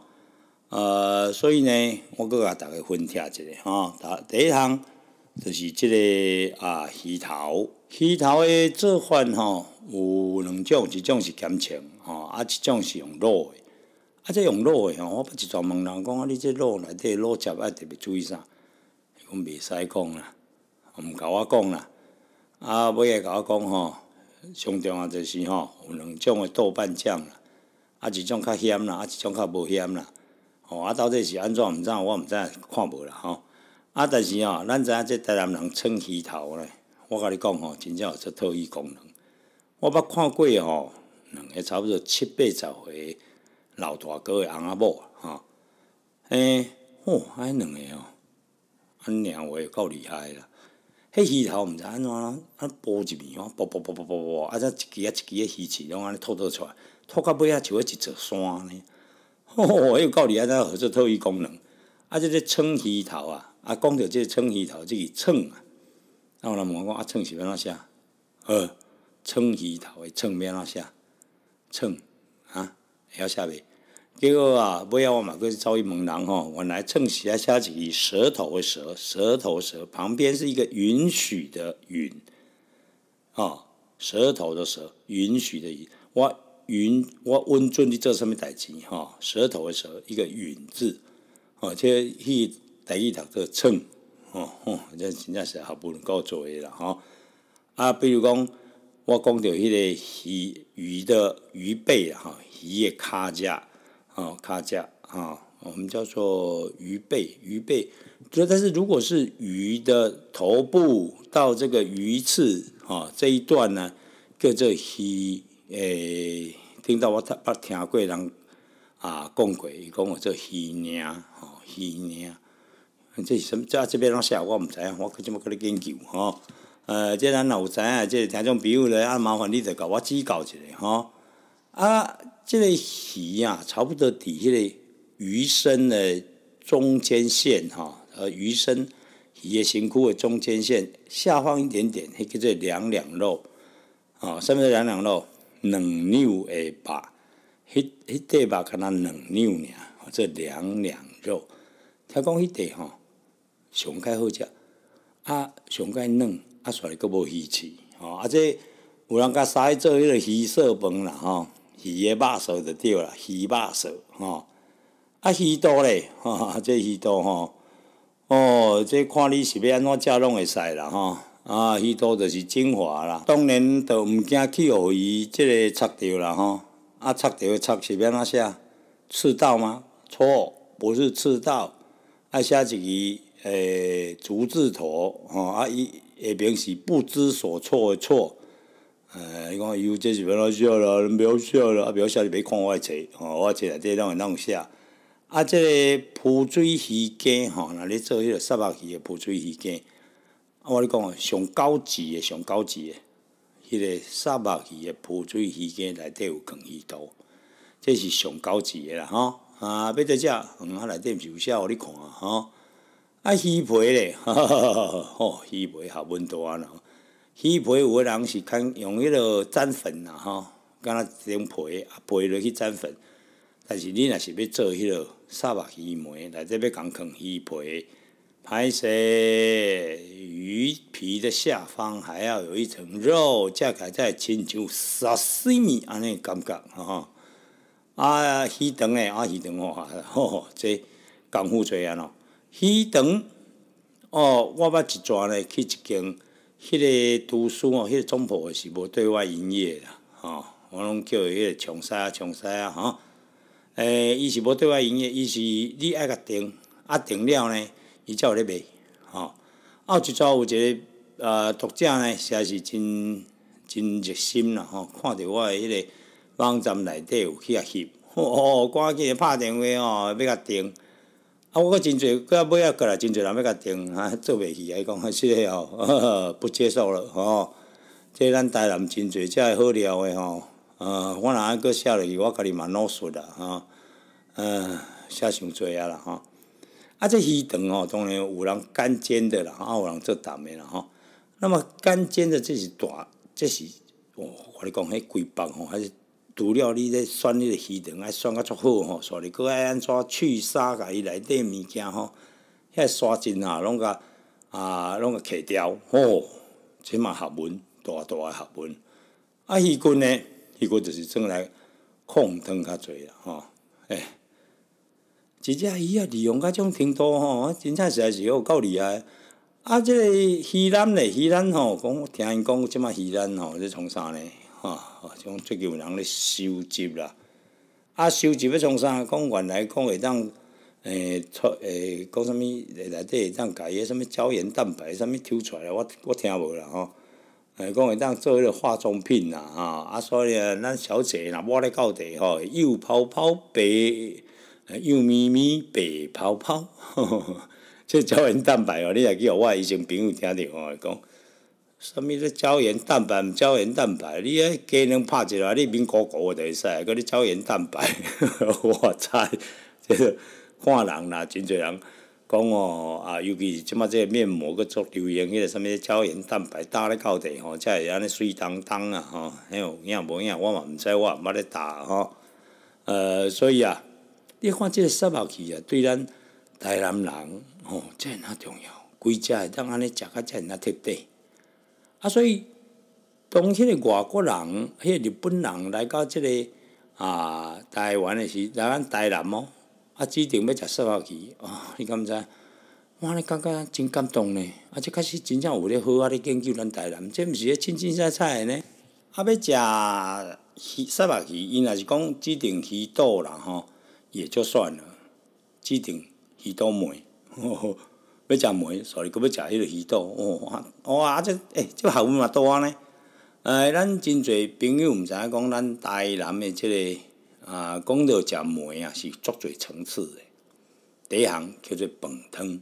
呃，所以呢，我个啊大概分听一下，吼，第一项就是即个啊鱼头，鱼头的做饭吼有两种，一种是咸青，吼，啊一种是用卤的，啊即用卤的吼，我别一专门人讲啊，你即卤内底卤汁爱特别注意啥，伊讲袂使讲啦，毋甲我讲啦，啊尾个甲我讲吼，上重要就是吼有两种的豆瓣酱啦。啊，一种较险啦，啊，一种较无险啦，吼，啊，到底是安怎毋知我毋知，看无啦，吼。啊，但是哦，咱知影即台南人称鱼头咧，我甲你讲吼，真正有只特异功能。我捌看过吼，两个差不多七八十岁老大哥诶，翁仔某，吼，诶，吼，安两个哦，安两位够厉害啦。迄鱼头毋知安怎，啊，剥一面吼，剥剥剥剥剥剥，啊，则一支啊一支仔鱼翅拢安尼吐吐出来。拖到尾啊，像一座山呢！哦，又告诉安啊，咱合作特异功能啊，即个撑鱼头啊，啊，讲到即个撑鱼头，即个撑啊，啊，有人问我啊，撑是安怎写？呃，撑鱼头的撑安怎写？撑啊，会晓写袂？结果啊，尾后我马去遭遇问人吼，原来撑鱼啊，虾子以舌头的舌，舌头舌旁边是一个允许的允啊，舌头的舌，允许的允，我。云，我温准你做什么代志？哈，舌头的舌，一个允字，哦，且去第一读个称，哦，这真正是还不能够做为啦，哈。啊，比如讲，我讲到迄个鱼鱼的鱼背吼，哈，鱼的卡架，啊，卡架，啊，我们叫做鱼背，鱼背。主要，但是如果是鱼的头部到这个鱼刺，哈，这一段呢，叫做鱼，诶。听到我特捌听过人啊讲过，伊讲我做鱼娘，吼，鱼娘，这是什？这这边拢写我毋知影，我可怎么跟咧研究吼？呃，即咱若有知啊，即听种比喻咧，啊麻烦你著甲我指教一下吼。啊，即个鱼啊，差不多底下个鱼身的中间线哈，呃鱼身鱼的身躯的中间线下方一点点，迄叫做两两肉，啊，上面的两两肉。两牛的肉，迄迄块肉敢若两牛尔，吼，做两两肉。听讲迄块吼，上盖好食，啊，上盖嫩，啊，出来阁无鱼翅，吼，啊，即有人甲使做迄个鱼色饭啦，吼，鱼的肉色就对啦，鱼肉色，吼，啊，鱼肚咧吼，哈，即鱼肚吼，哦，即看你是欲安怎食拢会使啦，吼。啊，许多着是精华啦。当然着毋惊去互伊，即个错掉啦吼。啊，错掉的错是要哪写？赤道吗？错，不是赤道，啊，写一个诶，足字头吼。啊，伊下边是不知所措的错。诶，伊讲伊有这是要哪写啦？你不要写啦，啊不要写，你覅看我册吼，我写内底拢会弄写。啊，即个浮水鱼羹吼，哪咧做迄个沙白鱼的浮水鱼羹？我咧讲哦，上高级诶，上高级诶，迄个沙目鱼诶，铺水鱼间内底有钢鱼钩，这是上高级诶啦吼。啊，要到只，嗯，毋是有写互你看吼。啊，鱼皮咧，吼，鱼皮好温多吼，鱼皮有诶人是看用迄落沾粉啦吼，敢若整皮，啊，皮落去沾粉。但是你若是要做迄落沙目鱼梅，内底要共钢鱼皮。还是鱼皮的下方还要有一层肉，才敢再亲像寿司面安尼感觉吼。啊，鱼塘的啊鱼塘哦，吼，这功夫侪安咯。鱼塘哦，我捌一逝咧去一间，迄个图书哦，迄个总铺是无对外营业啦，吼，我拢叫伊迄个长沙啊，长沙啊，吼。诶，伊是无对外营业，伊是你爱甲定啊定了呢？伊有咧卖，吼！啊！一朝有一个呃读者呢，也是真真热心啦，吼！看着我诶迄个网站内底有去啊翕，哦，赶紧拍电话哦，要甲订。啊，我阁真侪，阁要买啊过来，真侪人要甲订，啊，做袂起，伊讲迄个吼，不接受了，吼！即咱台南真侪遮好料诶，吼！嗯，我那阁落去，我家己蛮老实啦，吼！嗯，写伤侪啊啦，吼！啊，这鱼肠吼，当然有人干煎的啦，啊，有人做淡的啦，吼，那么干煎的这是大，这是我，我咧讲迄规磅吼，还是除了你咧选迄个鱼肠，爱选到足好吼，所以佫爱安怎去沙甲伊内底物件吼，遐沙金啊，拢甲啊，拢甲刻掉吼，起嘛学问，大大诶学问。啊，鱼骨呢，鱼骨就是用来炖汤较济啦，吼，诶。一只鱼啊，利用甲种程度吼，真正实在是有够厉害。啊，即个鱼腩咧，鱼腩吼，讲听因讲即嘛鱼腩吼，咧，创啥咧？吼，种最近有人咧收集啦。啊，收集要从啥？讲原来讲会当，诶，出诶，讲啥物？内底会当解迄啥物胶原蛋白，啥物抽出来？我我听无啦吼。诶，讲会当做迄个化妆品啦，吼啊，所以啊，咱小姐若我咧到地吼，又泡泡白。幼咪咪白泡泡，这胶原蛋白哦，你若记哦，我以前朋友听到哦讲，什物咧胶原蛋白，胶原蛋白，你啊鸡卵拍一来，你面糊糊的就会使，个你胶原蛋白，我 猜，看人啦，真侪人讲哦，啊，尤其是即马即个面膜，佮足流行，迄个什物胶原蛋白打咧到底吼，才会安尼水当当啊吼，影无影，我嘛毋知，我毋捌咧打吼，呃，所以啊。你看，即个沙白鱼啊，对咱台南人吼，真那重要。规家个当安尼食个真那特地。啊，所以当迄个外国人、迄个日本人来到即个啊台湾的时，来咱台南哦，啊指定要食沙白鱼哦。你敢觉知？我尼感觉真感动呢。啊，即确实真正有咧好啊咧研究咱台南，即毋是咧清清菜菜的呢。啊，要食沙白鱼，伊若是讲指定鱼肚啦吼。也就算了，鸡定鱼豆梅，要食糜，所以佮要食迄个鱼豆。哇哇，这诶，这学问也多呢。哎，咱真侪朋友毋知影讲，咱台南的即个啊，讲到食糜啊，是足侪层次的。第一项叫做饭汤，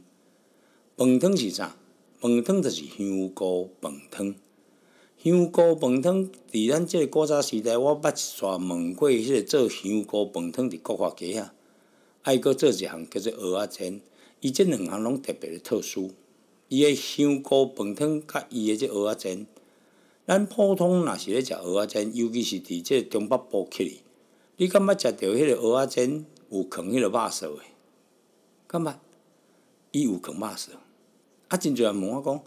饭汤是啥？饭汤就是香菇饭汤。香菇饭汤，伫咱即个古早时代，我捌煞问过迄个做香菇饭汤伫国画家啊。爱佫做一项叫做蚵仔煎，伊即两项拢特别的特殊。伊的香菇饭汤佮伊的即蚵仔煎，咱普通若是咧食蚵仔煎，尤其是伫即个东北、部去，你敢捌食着迄个蚵仔煎有含迄个肉臊的？敢捌？伊有含肉臊。啊，真侪人问我讲。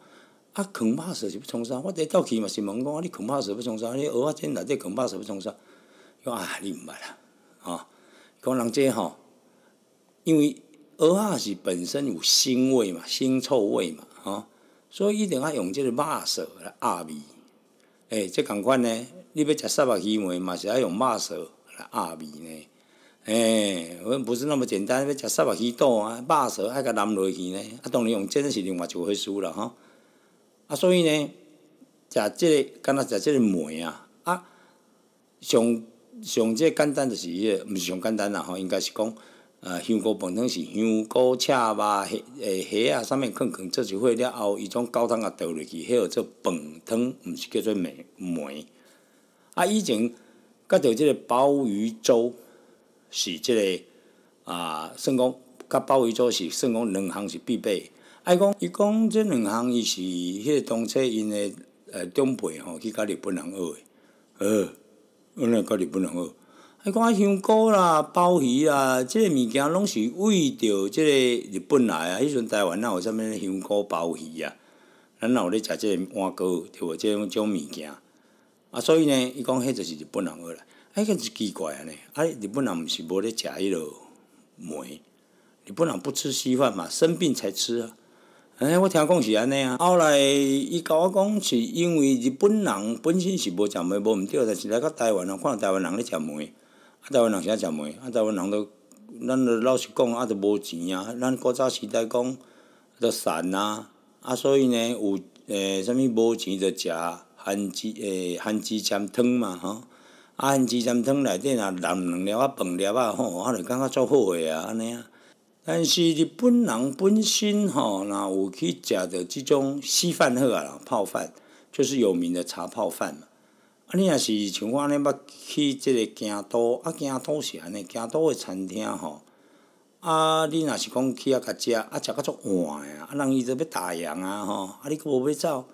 啊，恐肉蛇是要创啥？我第一道去嘛是问讲：“你恐肉蛇要创啥？”你蚵仔煎内底恐肉蛇要创啥？讲啊，你毋捌啦，吼？讲人这吼，因为蚵仔是本身有腥味嘛，腥臭味嘛，吼？所以伊定爱用即个肉蛇来压味。诶，即共款呢？你要食三白鱼梅嘛，是爱用肉蛇来压味呢？哎，我不是那么简单，要食三白鱼肚啊，肉蛇爱甲淋落去呢？啊，当然用煎是另外一回事啦，吼？啊，所以呢，食即个，敢若食即个梅啊，啊，上上即个简单就是迄个，毋是上简单啦吼，应该是讲，呃，香菇饭汤是香菇、赤肉、虾、虾啊，上面放放做一伙了后，伊种高汤也倒落去，迄号做饭汤，毋是叫做梅梅。啊，以前，甲到即个鲍鱼粥，是即个，啊，算讲，甲鲍鱼粥是算讲两项是必备。伊讲伊讲即两行伊是迄个当初因诶呃长辈吼，去甲日本人学诶，呃，阮来甲日本人学。伊讲香菇啦、鲍鱼啦，即个物件拢是为着即个日本来啊。迄阵台湾哪有啥物香菇、鲍鱼啊？咱有咧食即个碗糕，对无即种种物件。啊，所以呢，伊讲迄就是日本人学来，哎，个是奇怪啊咧。啊，日本人毋是无咧食迄落梅？日本人不吃稀饭嘛，生病才吃啊。哎，我听讲是安尼啊。后来伊甲我讲，是因为日本人本身是无食梅，无毋对，但是来到台湾人，看到台湾人咧食梅，啊，台湾人也食梅，啊，台湾人都，咱都老实讲，啊，都无钱啊。咱古早时代讲，都散啊。啊，所以呢，有诶，啥物无钱就食番薯诶，番薯尖汤嘛，吼。啊，番薯尖汤内底若淋两粒啊，饭粒啊，吼，啊，就感觉足好诶啊，安尼啊。但是日本人本身吼，那有去食着即种稀饭好啊啦，泡饭就是有名的茶泡饭嘛。啊，你若是像我安尼，捌去即个京都，啊京都是安尼，京都的餐厅吼。啊，你若是讲去啊，甲食，啊食到足晏个啊，人伊就要打烊啊吼，啊你佫无要走。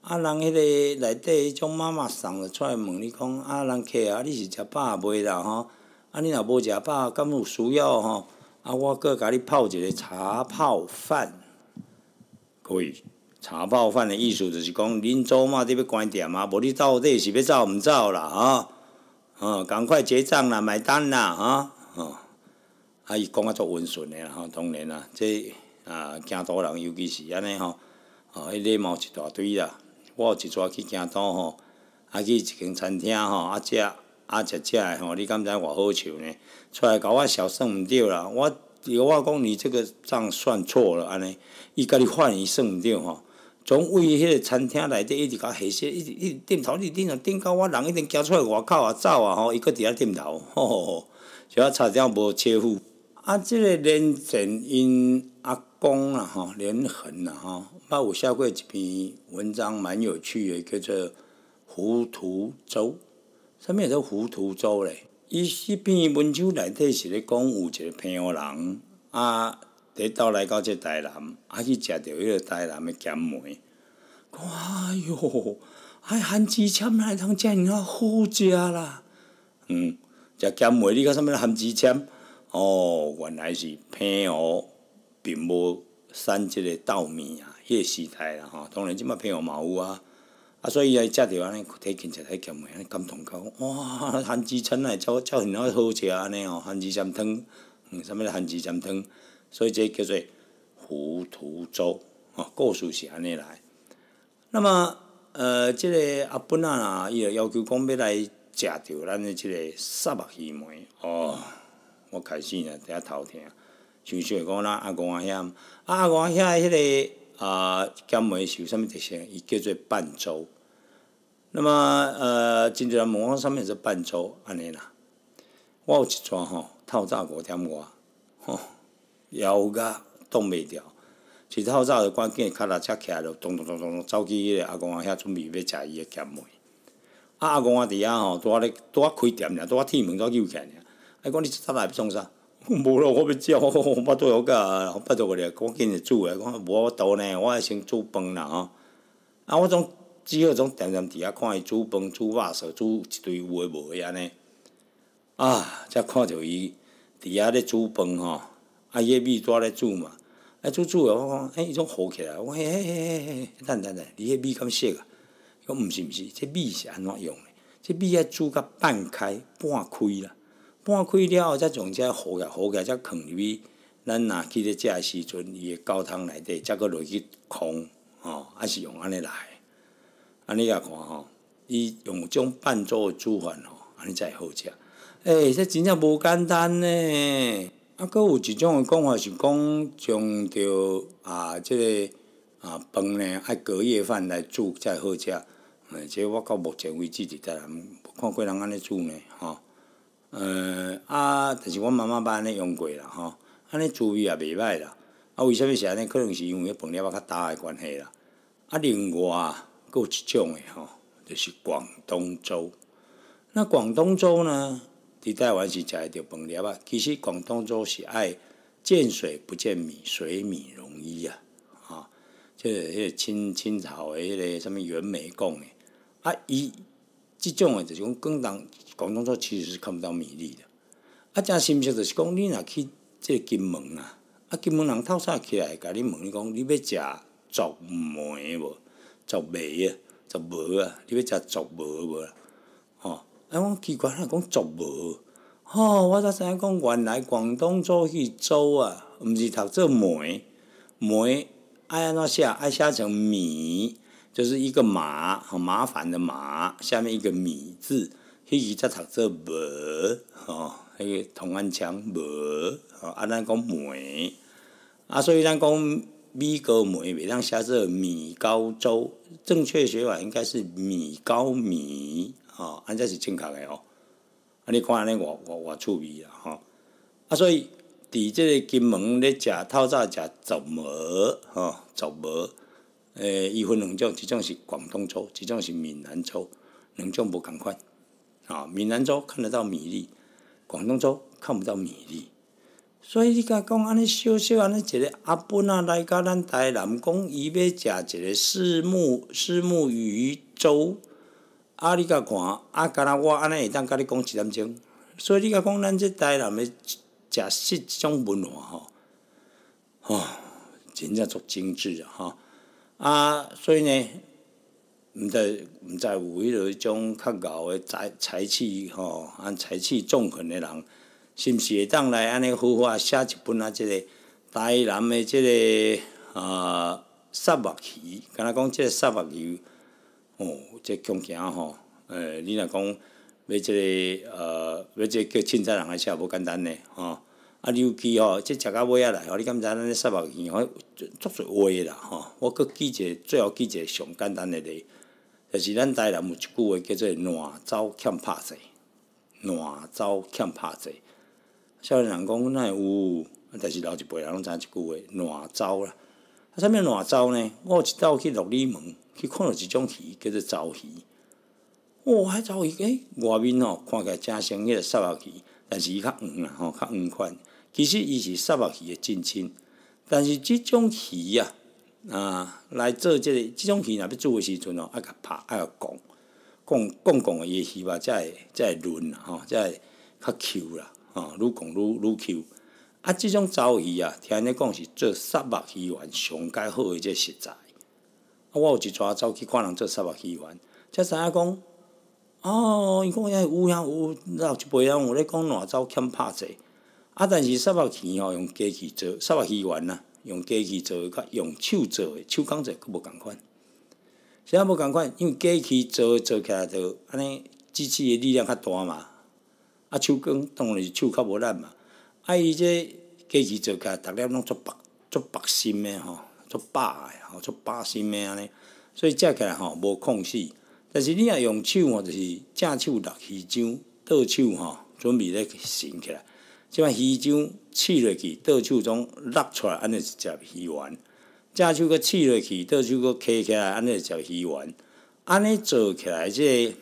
啊，人迄个内底迄种妈妈送了出来问你讲，啊人客啊，你是食饱袂啦吼？啊你若无食饱，敢有需要吼？啊，我过甲你泡一个茶泡饭，可以？茶泡饭的意思就是讲，恁祖妈伫要关店啊，无你到底是要走毋走啦？哈，哦，赶快结账啦，买单啦，哈，哦，啊，伊讲啊，足温顺的啦，吼，当然啦，这啊，京都人尤其是安尼吼，哦，迄礼貌一大堆啦，我有一逝去京都吼，啊去一间餐厅吼啊吃。啊，食食诶吼，你敢知偌好笑呢？出来甲我小算毋对啦，我伊我讲你这个账算错了安尼，伊甲你换伊算毋对吼，总为迄个餐厅内底一直搞黑色，一直一直点头一直点头，点到我人已经行出来外口啊走啊吼，伊搁伫遐点头，吼吼吼，就啊差点无车户。啊，即个林正英阿公啦吼，连横啦吼，捌有写过一篇文章蛮有趣诶，叫做《糊涂粥》。他物叫做糊涂州嘞。伊迄边温州内底是咧讲有一个平和人，啊，一到来到这台南，啊去食着迄个台南的咸梅。哇哟，哎，韩鸡签哪会通食，样子好食啦？嗯，食咸梅你讲什物咸鸡签？哦，原来是平和，并无产即个稻米啊，迄、个时代啦吼，当然，即嘛平和嘛有啊。啊，所以伊来食着安尼，睇见食睇咸梅，安尼感动到哇！咸鸡参来，照照现好食安尼哦，韩鸡参汤，嗯，啥物韩鸡参汤，所以这叫做糊涂粥，吼，故事是安尼来。那么，呃，即个阿本啊，伊就要求讲要来食着咱的即个沙目鱼梅哦。我开始呢在遐头疼，想想讲咱阿公阿兄，阿公阿爷迄个。啊，咸梅是有啥物特性？伊叫做半周。那么，呃，真侪人问我啥物是半周安尼啦。我有一逝吼，透早五点外，吼，腰甲动袂调，就透早就赶紧脚踏车骑著，咚咚咚咚，走去迄个阿公阿遐，准备要食伊个咸梅。啊，阿公阿爹仔吼，拄啊咧，拄啊开店俩，拄啊铁门拄啊扭起尔。啊，你讲你即做来要创啥？无咯，我要食，我我我巴做好个，巴做个咧，我紧来煮诶，我无我倒呢，我先煮饭啦吼。啊，我总只好种站在伫下看伊煮饭、煮肉臊、煮一堆有诶无诶安尼。啊，才看着伊伫遐咧煮饭吼，啊，伊迄米抓咧煮嘛，啊，煮煮诶，我讲，哎，伊种好起来，我讲，嘿嘿嘿嘿嘿等等等，你迄米熟啊？伊讲毋是毋是，这米是安怎用诶？这米要煮甲半开半开啦。半开了后，才从遮火起来，火起来才放入去。咱若去咧食诶时阵，伊诶高汤内底则阁落去空，吼，还是用安尼来。安尼也看吼，伊用种半做煮饭吼，安尼才会好食。诶，这真正无简单呢。啊，佫有一种诶讲法是讲，将着啊，即个啊饭呢爱隔夜饭来煮才会好食。嗯，即我到目前为止，就毋看几人安尼煮呢，吼。呃，啊，但是我妈妈捌安尼用过啦吼，安尼滋味也袂歹啦。啊，为虾物是安尼？可能是因为迄螃蟹仔较大诶关系啦。啊，另外啊，佫有一种诶吼，就是广东粥。那广东粥呢，伫台湾是食会着饭粒啊。其实广东粥是爱见水不见米，水米容易啊。啊，就是迄清清朝诶，迄个什物袁枚讲诶，啊伊。即种诶，就是讲广东广东人其实是看不到米粒的。啊，真毋是就是讲，你若去即个金门啊，啊金门人透早起来，甲你问你讲，你要食足糜无？足糜啊？足糜啊？你要食足糜无？吼！啊，我奇怪啦，讲足糜，吼，我才知影讲原来广东做去做啊，毋是读做糜糜，爱安怎写？爱写成米。就是一个“麻，很麻烦的“麻，下面一个“米”字，迄时在读作梅”哦，那个同安腔“梅”哦，啊，咱讲“梅”啊，所以咱讲“米糕梅”袂当写做“米糕粥”，正确写法应该是“米糕米”哦，安这是正确的哦。啊，你看安尼，我我我趣味啊，吼啊，所以伫即个金门咧食，透早食杂梅哦，杂梅。诶，伊分两种，一种是广东粥，一种是闽南粥，两种无共款啊！闽南粥看得到米粒，广东粥看不到米粒。所以你讲讲安尼小小安尼一个阿伯啊来甲咱台南讲，伊要食一个四目四目鱼粥，啊你甲看啊，敢若我安尼会当甲你讲一点钟。所以你甲讲，咱这台南的食食种文化吼，吼真正足精致啊吼。啊，所以呢，毋知毋知有迄落迄种较牛的才才气吼，按才气纵横的人，是毋是会当来安尼好好啊写一本啊？即个台南的即个啊，萨目鱼，敢若讲即个萨目鱼，吼，即强行吼，呃，你若讲买即个呃，买一个叫凊彩人来写，无简单呢，吼。啊，尤其吼，即食到尾仔来吼，你敢知咱咧三肉鱼吼，足侪话诶啦吼。我搁记者，最后记者上简单诶咧，就是咱台南有一句话叫做“暖走欠拍济”，暖走欠拍济。少年人讲咱会有，但是老一辈人拢知影一句话“暖走啦。啥物暖走呢？我有一道去六里门去看到一种鱼，叫做糟鱼。哇，迄糟鱼，诶，外面吼看起来真像迄个三肉鱼，但是伊较黄啦吼，较黄款。其实伊是杀目鱼的近亲，但是即种鱼啊，啊来做即个，即种鱼若要做的时阵哦，爱甲拍，甲要讲，讲讲讲的鱼吧，再会嫩则会较 Q 啦，吼，愈讲愈愈 Q。啊，即种糟鱼啊，听人咧讲是做杀目鱼丸上解好个这食材。啊，我有一逝走去看人做杀目鱼丸，才知影讲，哦，伊讲有影有，有一辈人有咧讲烂糟欠拍者。啊！但是沙瓦器吼用机器做，沙瓦器完呐，用机器做个较用手做的手工做佫无共款。啥无共款？因为机器做做起来就安尼，机器的力量较大嘛。啊，手工当然是手较无力嘛。啊，伊这机器做起来，逐粒拢做白做白心的吼，做白的吼，做白心的安尼。所以食起来吼无空隙。但是你若用手吼，就是正手落鱼掌倒手吼准备咧掀起来。即款鱼章刺落去，倒手中落出来，安尼一只鱼丸；正手个刺落去，倒手个揢起来，安尼一只鱼丸。安尼做起来，即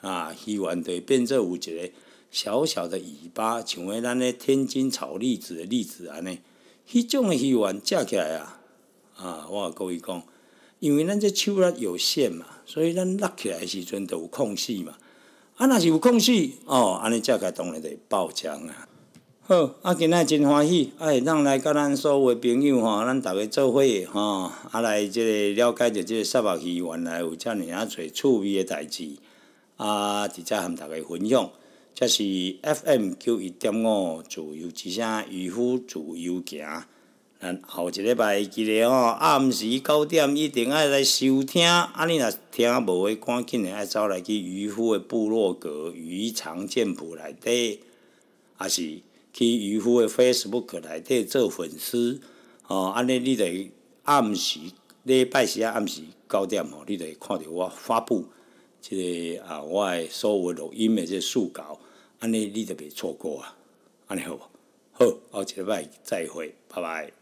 啊鱼丸就会变做有一个小小的尾巴，像个咱个天津炒栗子的栗子安尼。迄种的鱼丸食起来啊，啊，我话各位讲，因为咱这手力有限嘛，所以咱落起来时阵有空隙嘛。啊，若是有空隙哦，安尼食起来当然会爆浆啊！好，啊，今日真欢喜，啊，哎，当来甲咱所有朋友吼，咱逐个做伙吼，啊来即个了解着即个沙白鱼，原来有遮尔啊侪趣味诶代志，啊，伫接含逐个分享，才是 F M 九一点五，自由之声渔夫自由行。咱后一礼拜记得吼，暗时九点一定爱来收听，啊，你若听啊无诶赶紧来爱走来去渔夫诶部落格、渔场剑谱内底，啊是。去渔夫的 Facebook 底做粉丝哦，安尼你得暗时礼拜时啊暗时九点吼，你就会看到我发布这个啊我的所有录音的个速稿，安尼你就袂错过啊，安尼好无？好，后一礼拜再会，拜拜。